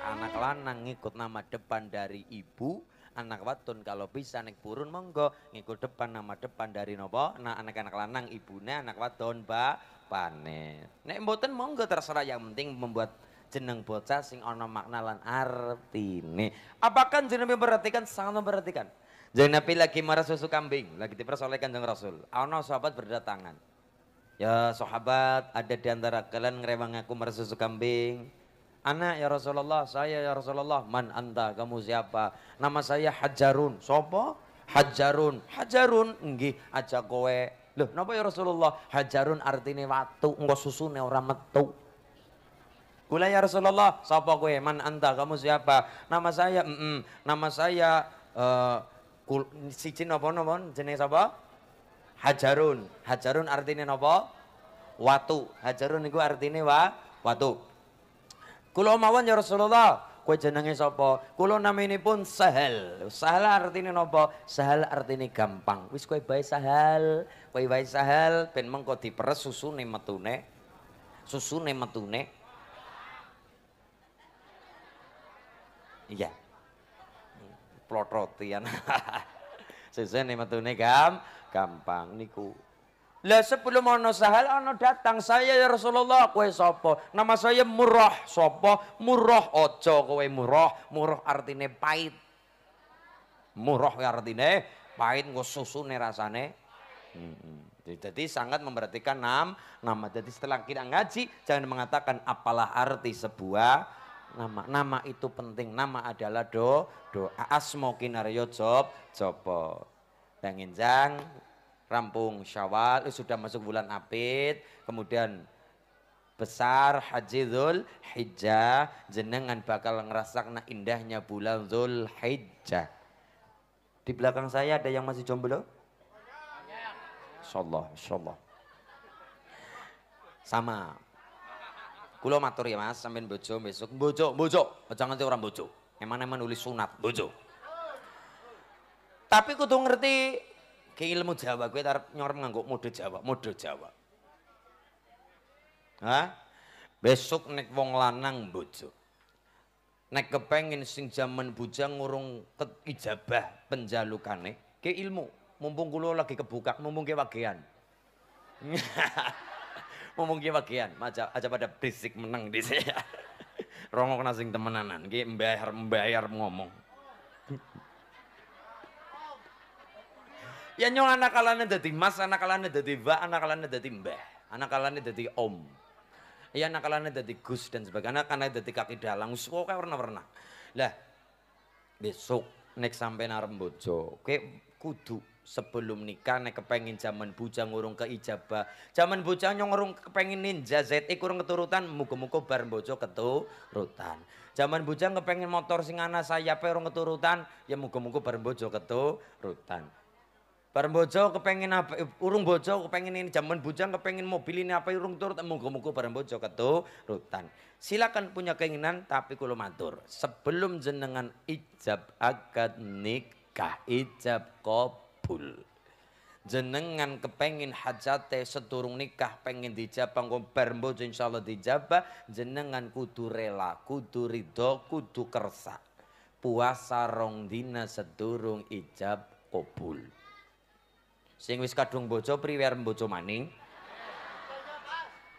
anak lanang ngikut nama depan dari ibu anak watun kalau bisa naik burun monggo ngikut depan nama depan dari nopo nah anak-anak lanang ibunya anak wadon ba panen nek mboten monggo terserah yang penting membuat jeneng bocah sing ono makna lan artine apakah jeneng memperhatikan sangat memperhatikan jeneng Nabi lagi marah susu kambing lagi diperas oleh rasul ono sahabat berdatangan ya sahabat ada di antara kalian ngerewang aku marah susu kambing Anak ya Rasulullah, saya ya Rasulullah. Man Anda, kamu siapa? Nama saya Hajarun. Sopo? Hajarun. Hajarun, nggih aja kowe. Loh, napa ya Rasulullah? Hajarun artine watu, engko susune orang metu. Kula ya Rasulullah, sapa kowe? Man Anda, kamu siapa? Nama saya, mm -mm. nama saya uh, kul, siji napa napa jeneng sapa? Hajarun. Hajarun artine napa? Watu. Hajarun niku artine wa watu. Kulo mawon ya Rasulullah, kowe jenenge sapa? ini pun Sahal. Sahal artine napa? Sahal artine gampang. Wis kowe bae Sahal, kowe bae Sahal ben mengko diperes susune susu Susune metune. Iya. Plot rotian. *laughs* susune metune gam gampang niku. Lah sebelum ono sahal ono datang saya ya Rasulullah kowe sapa? Nama saya Murrah sapa? Murrah ojo kowe murah, murah artine pahit. Murah ya artine pahit nggo susune rasane. Hmm. Jadi sangat memperhatikan nam, nama. Jadi setelah kita ngaji jangan mengatakan apalah arti sebuah nama. Nama itu penting. Nama adalah do doa asmo kinario job jopo. Danginjang rampung Syawal eh, sudah masuk bulan Apit, kemudian besar dhul Hijjah, jenengan bakal ngerasakna indahnya bulan Zul Hijjah. Di belakang saya ada yang masih jomblo? Insyaallah, insyaallah. Sama. Kulo matur ya Mas, sampein bojo besok bojo, bojo, oh, jangan nanti orang bojo. Emang-emang nulis sunat, bojo. Tapi kudu ngerti ke ilmu Jawa gue tarap nyorem nganggo mode Jawa, mode Jawa. Hah? Besok nek wong lanang bojo. Nek kepengin sing jaman bujang ngurung ijabah penjalukane, ke ilmu. Mumpung kulo lagi kebuka, mumpung ke wagean. *laughs* mumpung ke wagean, aja aja pada berisik menang di saya. *laughs* rongok nasing temenanan, ke mbayar mbayar ngomong. Ya nyong anak kalane dadi mas, anak kalane dadi mbak, anak kalane dadi mbah, anak kalane dadi om. Ya anak kalane dadi gus dan sebagainya, karena kalane dadi kaki dalang, suwo kayak warna-warna. Lah besok nek sampe arep bojo, kudu sebelum nikah nek kepengin zaman bujang urung keijabah. Zaman bujang nyong urung kepengin ninja ZX urung keturutan, muga-muga bar bojo keturutan. Zaman bujang kepengin motor sing ana sayape urung keturutan, ya muga-muga bar bojo keturutan. Bareng bojo kepengen apa eh, urung bojo kepengen ini jaman bujang kepengen mobil ini apa urung turut eh, monggo-monggo bareng bojo keturutan. Silakan punya keinginan tapi kula matur, sebelum jenengan ijab akad nikah, ijab kabul. Jenengan kepengen hajate seturung nikah pengen dijabah panggung bareng bojo insyaallah dijabah, jenengan kudu rela, kudu ridho, kudu kersa. Puasa rong dina seturung ijab kabul. Sing wis kadung bojo priwer bojo maning?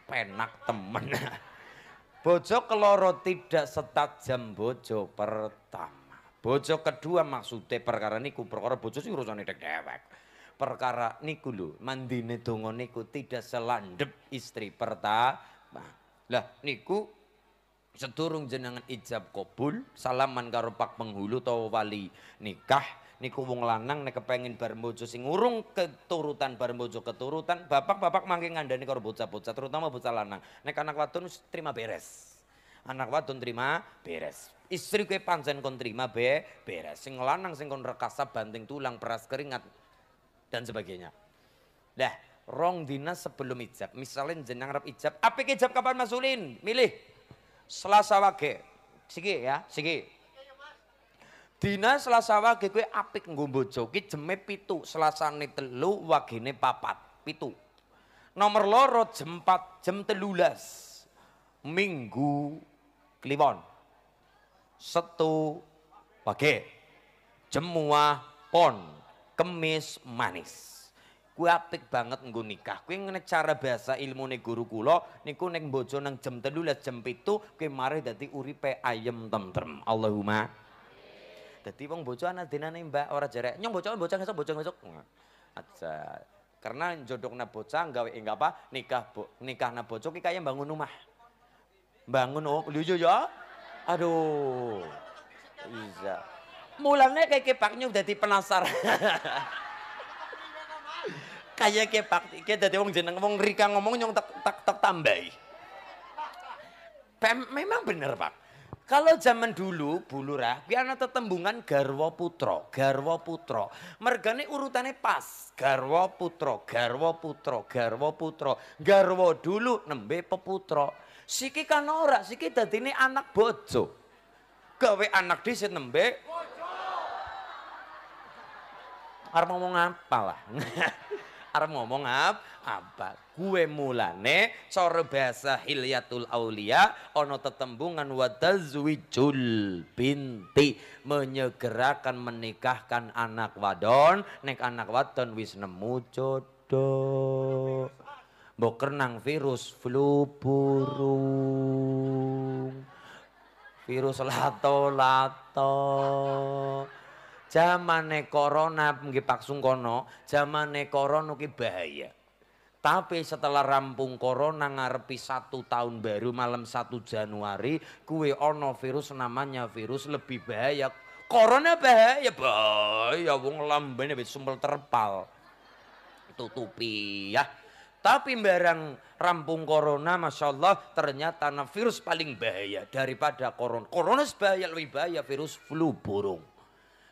Penak temen. *laughs* Bojo keloro tidak setajam bojo pertama. Bojo kedua maksudnya perkara niku perkara bojo sih urusan dek dewek. Perkara niku lho, mandine donga niku tidak selandep istri pertama. Lah niku sedurung jenengan ijab kobul salaman karo pak penghulu atau wali nikah niku wong lanang nek kepengin bar bojo sing urung keturutan bar bojo keturutan bapak-bapak mangke ngandani karo bocah-bocah terutama bocah lanang nek anak wadon terima beres anak wadon terima beres istri kowe pancen kon terima be beres sing lanang sing kon rekasa banting tulang peras keringat dan sebagainya dah rong dina sebelum ijab misalnya jenang rap ijab apa ijab kapan masulin milih selasa wage siki ya siki Dina Selasa wage kowe apik nggo bojo ki jeme pitu, Selasane telu, wagene papat, pitu. Nomor loro jam 4, jam Minggu kliwon. Setu wage. Jemua pon, kemis manis. Kuwi apik banget nggo nikah. Kuwi ngene cara bahasa nih guru kulo. niku neng bojo nang jam 13 jam 7 kuwi mari dadi uripe ayem tentrem. Allahumma jadi wong bocah dina nih Mbak ora jarek. Nyong bocah bocah ngesok bocah ngesok Aja. Karena jodohna bocah gawe enggak apa nikah bu, na bocah ki kaya bangun rumah. Bangun oh lucu ya. Iya. Aduh. Iya. Mulanya kayak kepaknya udah di penasaran. kayak kepak, *laughs* kayak dari wong jeneng wong Rika ngomong nyong tak tak tak tambahi. Memang bener pak. Kalau zaman dulu, bulurah, kuwi ana tetembungan Garwo Putro, Garwo Putro, Mergane urutane pas, Garwo Putro, Garwo Putro, Garwo Putro, Garwo dulu nembe peputro. Siki kan ora, siki ini anak bojo. Gawe anak dhisik nembe bojo. Arep ngomong apa lah? *laughs* Arep ngomong apa? Apa? gue mulane cara bahasa Hilyatul Aulia ono tetembungan wadazwijul binti menyegerakan menikahkan anak wadon nek anak wadon wis nemu jodoh boker nang virus flu burung virus lato lato zamane corona nggih paksung kono zamane corona ki bahaya tapi setelah rampung corona ngarepi satu tahun baru malam satu Januari kue ono virus namanya virus lebih bahaya. Corona bahaya, bahaya wong lambene wis sumpel terpal. Tutupi ya. Tapi barang rampung corona Masya Allah ternyata nah virus paling bahaya daripada corona. Corona sebahaya lebih bahaya virus flu burung.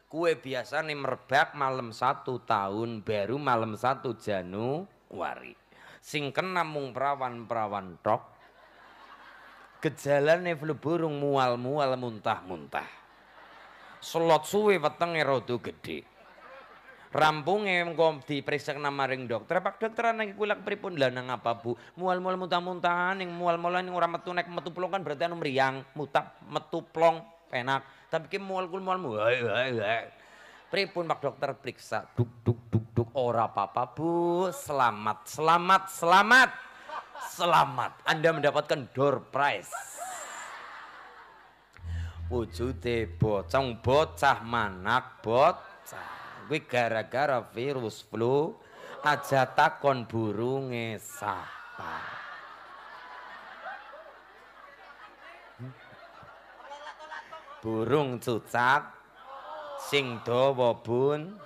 Kue biasa nih merbak malam satu tahun baru malam satu Januari wari. Sing kena mung perawan-perawan tok. Gejalane flu burung mual-mual muntah-muntah. Selot suwe wetenge rada gedhe. Rampunge engko diperiksa maring dokter. Pak dokter anak iku lak pripun? Lah apa Bu? Mual-mual muntah-muntahan ning mual-mual ning ora metu nek metu plong kan berarti anu mriyang, mutap metu plong enak. Tapi ki mual gul mual mual. Pripun Pak Dokter periksa. Duk duk duk duk ora apa-apa Bu. Selamat, selamat, selamat. Selamat. Anda mendapatkan door prize. Wujude bocong bocah manak bocah. gue gara-gara virus flu aja takon burunge sapa. burung cucak sing dawa bun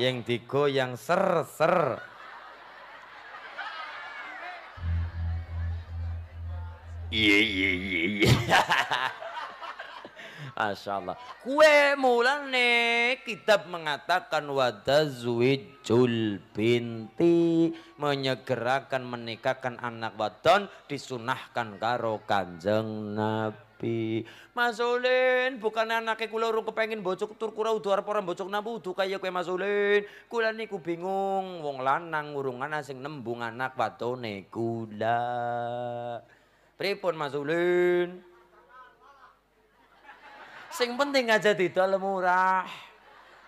yang digoyang ser ser iya iya iya iya *laughs* Masya Allah kue mulane kitab mengatakan jul binti menyegerakan menikahkan anak wadon disunahkan karo kanjeng nabi Nabi. Masulin, bukan anake kula urung kepengin bocok tur kura udu arep ora bocok nampu udu kaya kowe Masulin. Kula niku bingung, wong lanang urung ana sing nembung anak watone kula. Pripun Masulin? Sing penting aja didol murah.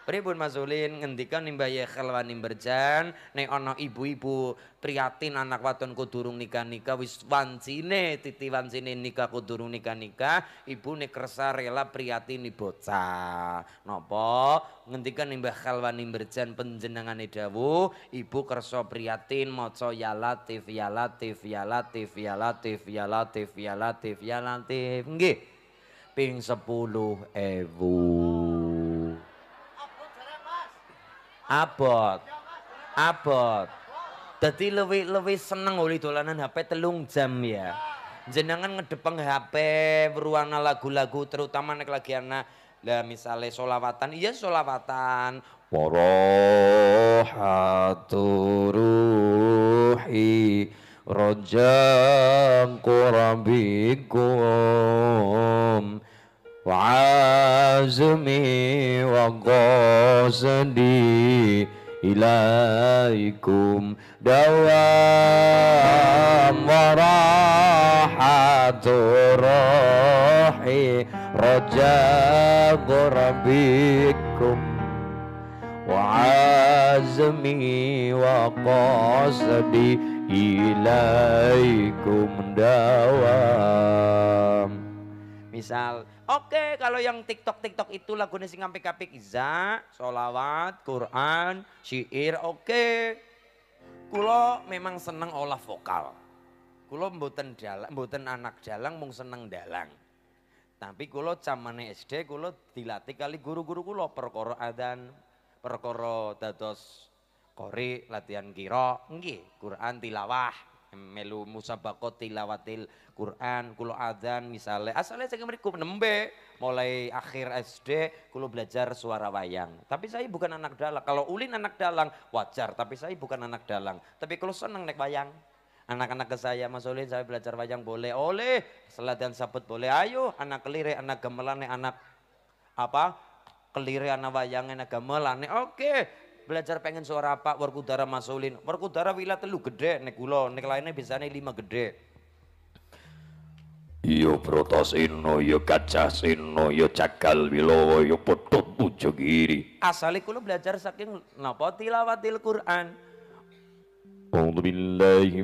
Pripun Mas Ulin ngendika ya kelawan berjan, nek ana ibu-ibu priatin anak waton kudurung nikah-nikah wis wancine titi wancine nikah kudurung nikah-nikah ibune kersa rela priyatini bocah. Napa ngendika nimbah kelawan berjan panjenengane dawuh ibu kersa priatin, maca ya latif ya latif ya latif ya latif ya latif ya latif ya latif nggih ping sepuluh ewu abot abot jadi lebih lebih seneng oleh dolanan HP telung jam ya jenengan ngedepeng HP berwarna lagu-lagu terutama nek lagi anak lah misalnya solawatan iya solawatan warohaturuhi ruhi rojang وعازمي وقصدي إليكم دوام وراحة روحي رجاء ربكم وعازمي وقصدي إليكم دوام misal Oke, kalau yang TikTok TikTok itu lagunya sing ngampe kapik iza, solawat, Quran, syair, oke. Kulo memang seneng olah vokal. Kulo mboten dalang, mboten anak dalang mung seneng dalang. Tapi kulo camane SD kulo dilatih kali guru-guru kulo perkara adan, perkara dados kori latihan kiro, nggih, Quran tilawah, melu musabaqah tilawatil Quran kulo adzan misale asalnya saya mriku nembe mulai akhir SD kulo belajar suara wayang tapi saya bukan anak dalang kalau ulin anak dalang wajar tapi saya bukan anak dalang tapi kulo seneng naik wayang anak-anak ke saya Mas Ulin saya belajar wayang boleh oleh selat dan sabut boleh ayo anak kelire anak gemelane anak apa kelire anak wayang anak gemelane oke belajar pengen suara apa warkudara masulin warkudara wilayah telu gede nek kulo, nek lainnya biasanya lima gede Iya Bratasena, iya Gajahsena, iya Jagal Wilawa, iya Podot Pujogiri. Asale kula belajar saking napa tilawatil Quran. A'udzu billahi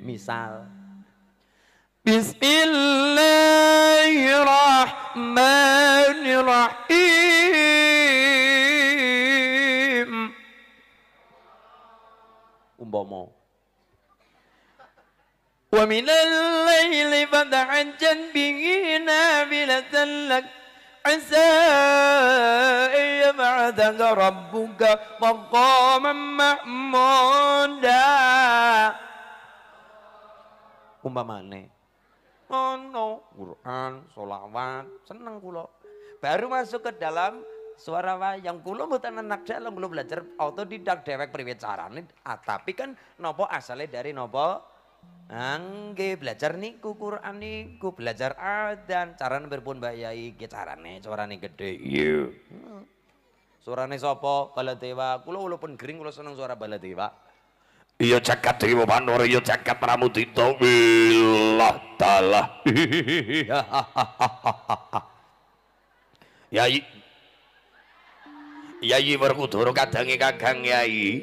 Misal بسم الله الرحمن الرحيم umpama ومن الليل فتعجل به نافلة لك عسى أن يبعثك ربك مقاما محمودا umpamane Ono Quran, solawat, seneng kulo. Baru masuk ke dalam suara wayang kulo bukan anak dalam belum belajar autodidak dewek priwit carane ah tapi kan nopo asalnya dari nopo Angge ah, belajar niku Quran niku belajar adan carane berpun Mbak Yai ki carane suarane gede. Iya. Hmm. Suarane sapa? Baladewa. Kula walaupun gering kula seneng suara Baladewa. iya jagat dewa panur iya jagat pramudita wilah dalah *laughs* yai yai werkudara kadange kakang yai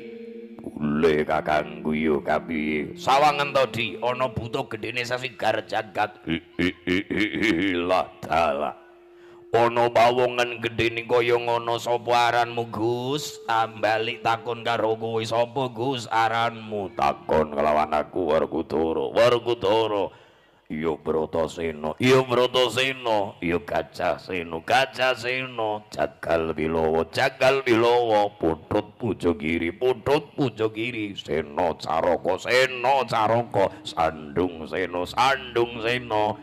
kule kakang guyu kapi sawangen to di ana buto gedene sasi gar jagat wilah dalah Ono bawongan gede ning kaya ngono sapa aranmu Gus ambali takon karo kowe sapa Gus aranmu takon kelawan aku Werkudara Werkudara iya Bratasena iya Bratasena iya kaca seno, kaca seno, jagal wilowo jagal wilowo putut pujo kiri putut pujo kiri seno caroko seno caroko sandung seno, sandung seno,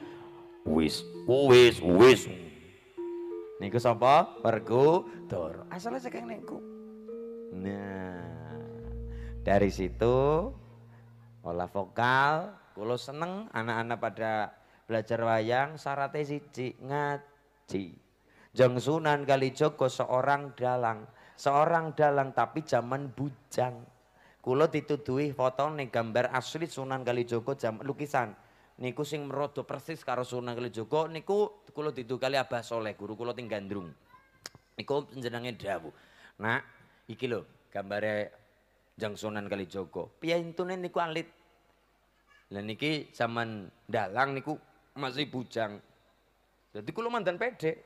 wis wis wis Niku sapa? Perkutur. Asalnya saking niku. Nah, dari situ olah vokal, kulo seneng anak-anak pada belajar wayang si siji ngaji. Jeng Sunan Kalijogo seorang dalang, seorang dalang tapi zaman bujang. Kulo ditutui foto nih gambar asli Sunan Kalijogo jam lukisan niku sing merodo persis karo Sunan Joko. niku itu kali Abah Soleh guru kulo ting Gandrung. Niku jenenge dawuh. Nak, iki lho gambare Jang Sunan Joko. Piye intune niku alit. Lah niki zaman dalang niku masih bujang. Jadi kulo mandan pede.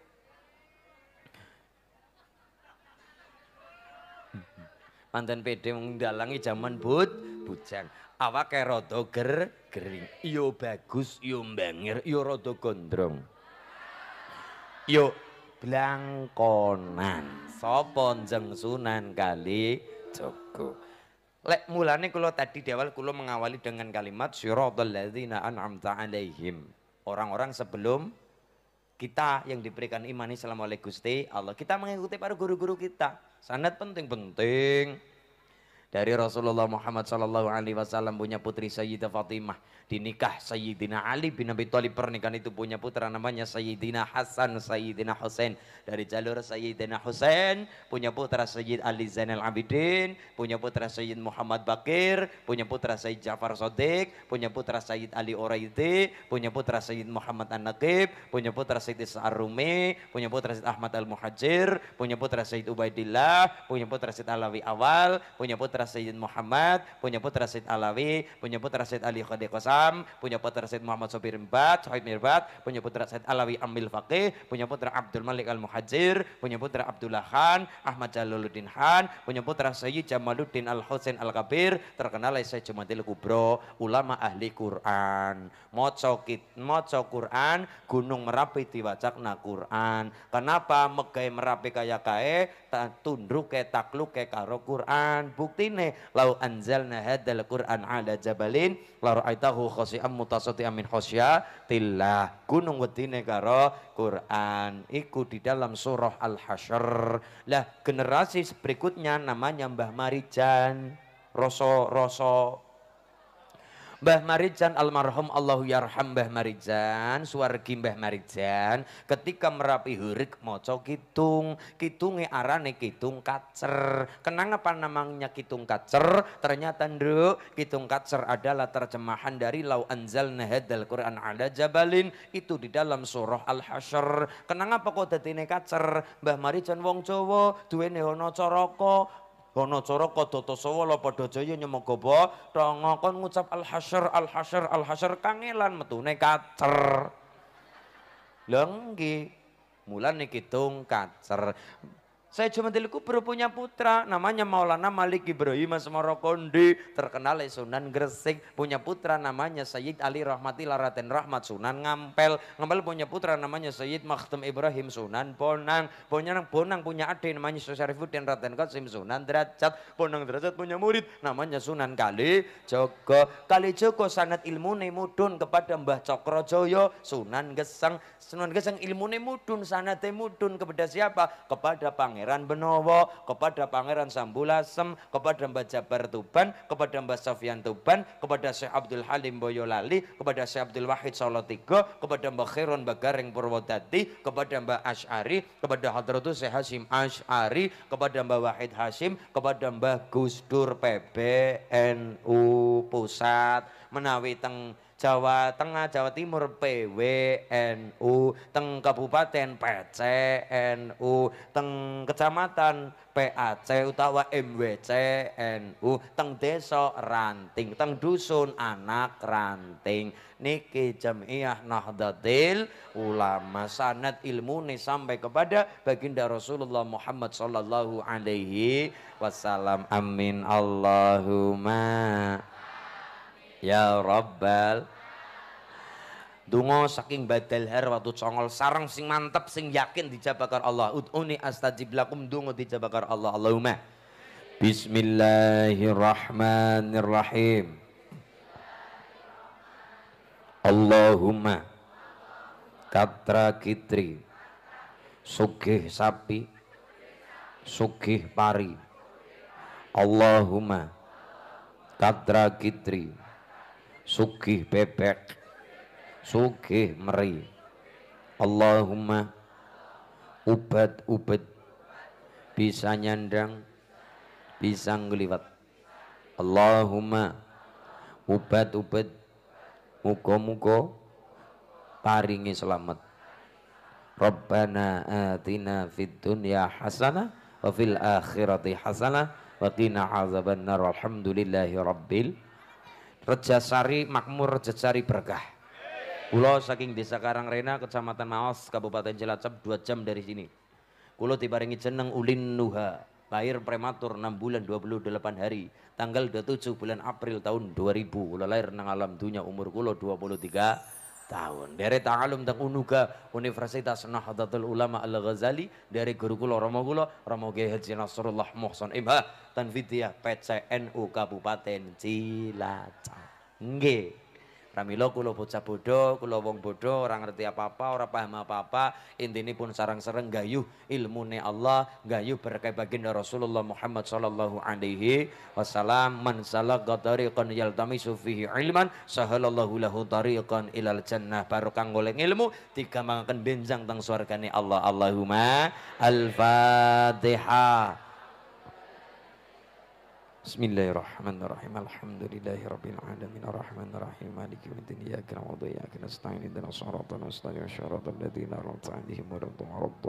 Mantan pede mengdalangi zaman but bujang kayak rada ger gering. Yo bagus, yo mbangir, yo rada gondrong. Yo blangkonan. sopon jeng Sunan Kali joko Lek mulane kulo tadi di awal kulo mengawali dengan kalimat syurotol ladzina an'amta alaihim. Orang-orang sebelum kita yang diberikan ini selama oleh Gusti Allah. Kita mengikuti para guru-guru kita. Sangat penting-penting dari Rasulullah Muhammad Sallallahu Alaihi Wasallam punya putri Sayyidah Fatimah dinikah Sayyidina Ali bin Abi Thalib pernikahan itu punya putra namanya Sayyidina Hasan Sayyidina Hussein dari jalur Sayyidina Hussein punya putra Sayyid Ali Zainal Abidin punya putra Sayyid Muhammad Bakir punya putra Sayyid Ja'far Sadiq punya putra Sayyid Ali Oraiti punya putra Sayyid Muhammad An-Naqib punya putra Sayyid Sa'ar rumi punya putra Sayyid Ahmad Al-Muhajir punya putra Sayyid Ubaidillah punya putra Sayyid Alawi Awal punya putra putra Sayyid Muhammad, punya putra Sayyid Alawi, punya putra Sayyid Ali Khadir Qasam, punya putra Sayyid Muhammad Sobir Mbat, Sohid Mirbat, punya putra Sayyid Alawi amil Faqih, punya putra Abdul Malik Al-Muhajir, punya putra Abdullah Khan, Ahmad Jalaluddin Khan, punya putra Sayyid Jamaluddin Al-Husain Al-Kabir, terkenal Sayyid Jumatil Kubro, ulama ahli Quran. Moco, moco Quran, Gunung Merapi diwacak na Quran. Kenapa megai Merapi kaya kae, tunduk ke takluk ke karo Quran. Bukti ini lau anzalna hadzal Qur'an ala jabalin la ra'aitahu khashi'an mutasaddian min khasyatillah. Gunung wedine karo Qur'an iku di dalam surah Al-Hasyr. Lah generasi berikutnya namanya Mbah Marijan. Roso-roso Mbah Marijan almarhum Allahu yarham Mbah Marijan, suwargi Mbah Marijan, ketika merapi hurik maca kitung, kitunge arane kitung kacer. Kenapa namanya kitung kacer? Ternyata nduk, kitung kacer adalah terjemahan dari lau anzalna hadzal Quran ada jabalin itu di dalam surah Al-Hasyr. Kenapa kok dadine kacer? Mbah Marijan wong Jawa duwene ana caraka Kono cara kadata sawa la joyo jaya nyemoga tongo kon ngucap al-hasyr al-hasyr al-hasyr kangelan metune kacer. Lha mulan iki tung kacer. Saya cuma baru punya putra, namanya Maulana Malik Ibrahim Semorokondi, terkenal Sunan Gresik, punya putra namanya Sayyid Ali Rahmati Laraten Rahmat Sunan Ngampel, Ngampel punya putra namanya Sayyid Makhtum Ibrahim Sunan Bonang, punya Bonang punya adik namanya Syarifuddin Raten Qasim Sunan Derajat, Bonang Derajat punya murid namanya Sunan Kali Joko, Kali Joko sangat ilmu mudun kepada Mbah Cokrojoyo, Sunan Gesang, Sunan Gesang ilmu mudun sangat mudun kepada siapa? Kepada Pangeran Pangeran Benowo, kepada Pangeran Sambulasem, kepada Mbak Jabar Tuban, kepada Mbak Sofyan Tuban, kepada Syekh Abdul Halim Boyolali, kepada Syekh Abdul Wahid Solotigo, kepada Mbak Khairun Bagareng Purwodadi, kepada Mbak Ash'ari, kepada Hadratus Syekh Hasim Ash'ari, kepada Mbak Wahid Hasim, kepada Mbak Gusdur PBNU Pusat, menawi teng Jawa Tengah, Jawa Timur PWNU, teng kabupaten PCNU, teng kecamatan PAC utawa MWCNU, teng desa ranting, teng dusun anak ranting. Niki Jamiah Nahdlatul Ulama sanad nih sampai kepada baginda Rasulullah Muhammad sallallahu alaihi wasallam. Amin Allahumma Ya Rabbal Dungo saking badal her waktu congol sarang sing mantep sing yakin dijabakar Allah. Ud'uni astajib lakum dungo dijabakar Allah. Allahumma. Bismillahirrahmanirrahim. Allahumma katra kitri sugih sapi sugih pari Allahumma katra kitri sugih bebek sugih meri Allahumma ubat ubat bisa nyandang bisa ngeliwat Allahumma ubat ubat muko muko paringi selamat Rabbana atina fid dunya hasanah wa fil akhirati hasana, wa qina azabannar walhamdulillahi rabbil Rejasari makmur Rejasari berkah. Kulo saking desa Karangrena, Kecamatan Maos, Kabupaten Cilacap, dua jam dari sini. Kulo dibaringi jeneng Ulin Nuha, lahir prematur 6 bulan 28 hari, tanggal 27 bulan April tahun 2000. Kulo lahir nang alam dunia umur kulo 23 tahun. Dari ta'alum teng unuga Universitas Nahdlatul Ulama Al-Ghazali dari guru kula Romo kula Romo Kiai Haji Nasrullah Muhsan Ibha Tanfidiyah PCNU Kabupaten Cilacap. Nggih. Pramila kula bocah bodho, kula wong ngerti apa-apa, orang paham apa-apa, intine pun sarang-sareng gayuh ilmune Allah, gayuh berkah baginda Rasulullah Muhammad sallallahu alaihi wasallam. Man salaka tariqan yaltamisu fihi ilman, sahalallahu lahu tariqan ilal jannah. Barokah golek ilmu tiga mangakan benjang teng swargane Allah. Allahumma al-Fatihah. بسم الله الرحمن الرحيم الحمد لله رب العالمين الرحمن الرحيم مالك يوم الدين إياك نعبد وإياك نستعين اهدنا الصراط المستقيم صراط الذين أنعمت عليهم غير المغضوب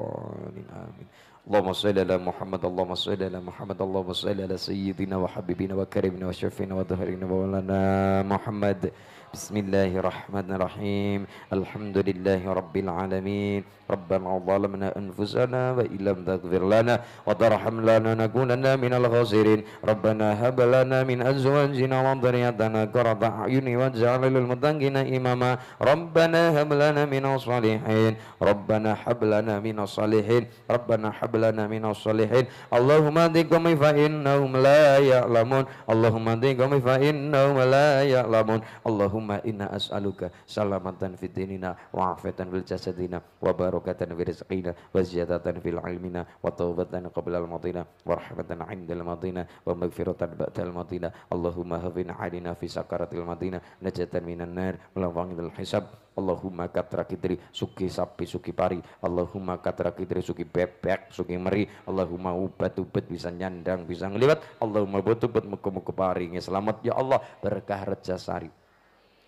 عليهم آمين اللهم صل على محمد اللهم صل على محمد اللهم صل على سيدنا وحبيبنا وكريمنا وشفينا وظهرنا مولانا محمد بسم الله الرحمن الرحيم الحمد لله رب العالمين ربنا ظلمنا أنفسنا وإن لم تغفر لنا وترحمنا لنكونن من الخاسرين ربنا هب لنا من أزواجنا وذريتنا قرة أعين واجعلنا للمتقين إماما ربنا هب لنا من الصالحين ربنا هب لنا من الصالحين ربنا هب لنا من الصالحين اللهم اهدكم فإنهم لا يعلمون اللهم اهدكم فإنهم لا يعلمون اللهم إنا أسألك سلامة في ديننا وعافية في جسدنا وبارك barakatan fi rizqina wa ziyadatan fil ilmina wa taubatan qabla al matina wa rahmatan inda al matina wa maghfiratan ba'da al matina Allahumma hafin alina fi sakaratil matina najatan minan nar al hisab Allahumma katra kidri suki sapi suki pari Allahumma katra kidri suki bebek suki meri Allahumma ubat ubat bisa nyandang bisa ngelibat Allahumma ubat ubat muka muka pari selamat ya Allah berkah sarip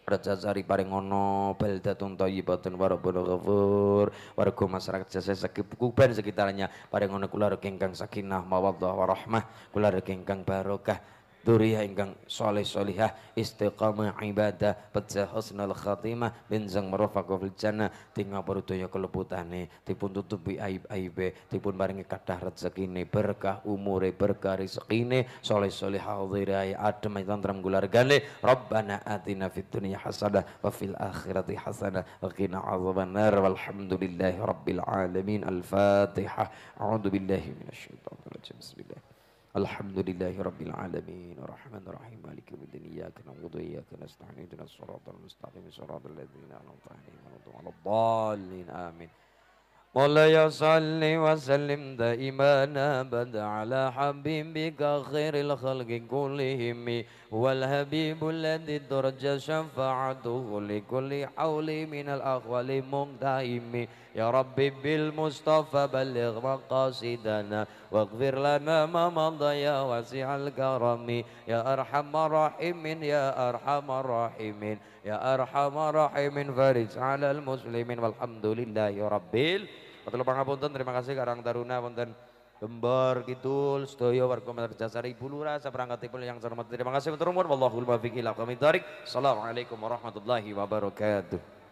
Raja Sari paring ono baldatun thayyibatun wa rabbul warga masyarakat jasa sakit kuban sekitarnya paring ono kengkang sakinah mawaddah warahmah Kularo kengkang barokah Duriyah ingkang soleh solihah istiqamah ibadah pecah husnul khatimah binzang merofaqo fil jannah tinggal berudaya kelebutane tipun tutupi aib tipun barengi kadah kathah rezekine berkah umure berkah rezekine soleh solihah dhirai adem gular gulargane Rabbana atina fit dunia hasanah wa fil akhirati hasanah wa qina nar walhamdulillahi rabbil alamin al-fatihah a'udhu billahi minasyaitan bismillahirrahmanirrahim الحمد لله رب العالمين الرحمن الرحيم مالك يوم الدين اياك نعبد واياك نستعين اهدنا الصراط المستقيم صراط الذين انعمت عليهم غير على الضالين امين مولاي صل وسلم دائما ابدا على حبيبك خير الخلق كلهم هو الذي ترجى شفاعته لكل حول من الأخوال مقدائم يا ربي بالمصطفى بلغ مقاصدنا واغفر لنا ما مضى يا واسع الكرم يا أرحم الراحمين يا أرحم الراحمين يا أرحم الراحمين فارس على المسلمين والحمد لله رب العالمين. Terima kasih Karang Taruna wonten Kembar Kidul sedaya warga Jasar Ibu Lurah saperangkatipun yang saya hormati terima kasih untuk nuwun wallahul muwaffiq ila aqwamit thoriq Assalamualaikum warahmatullahi wabarakatuh.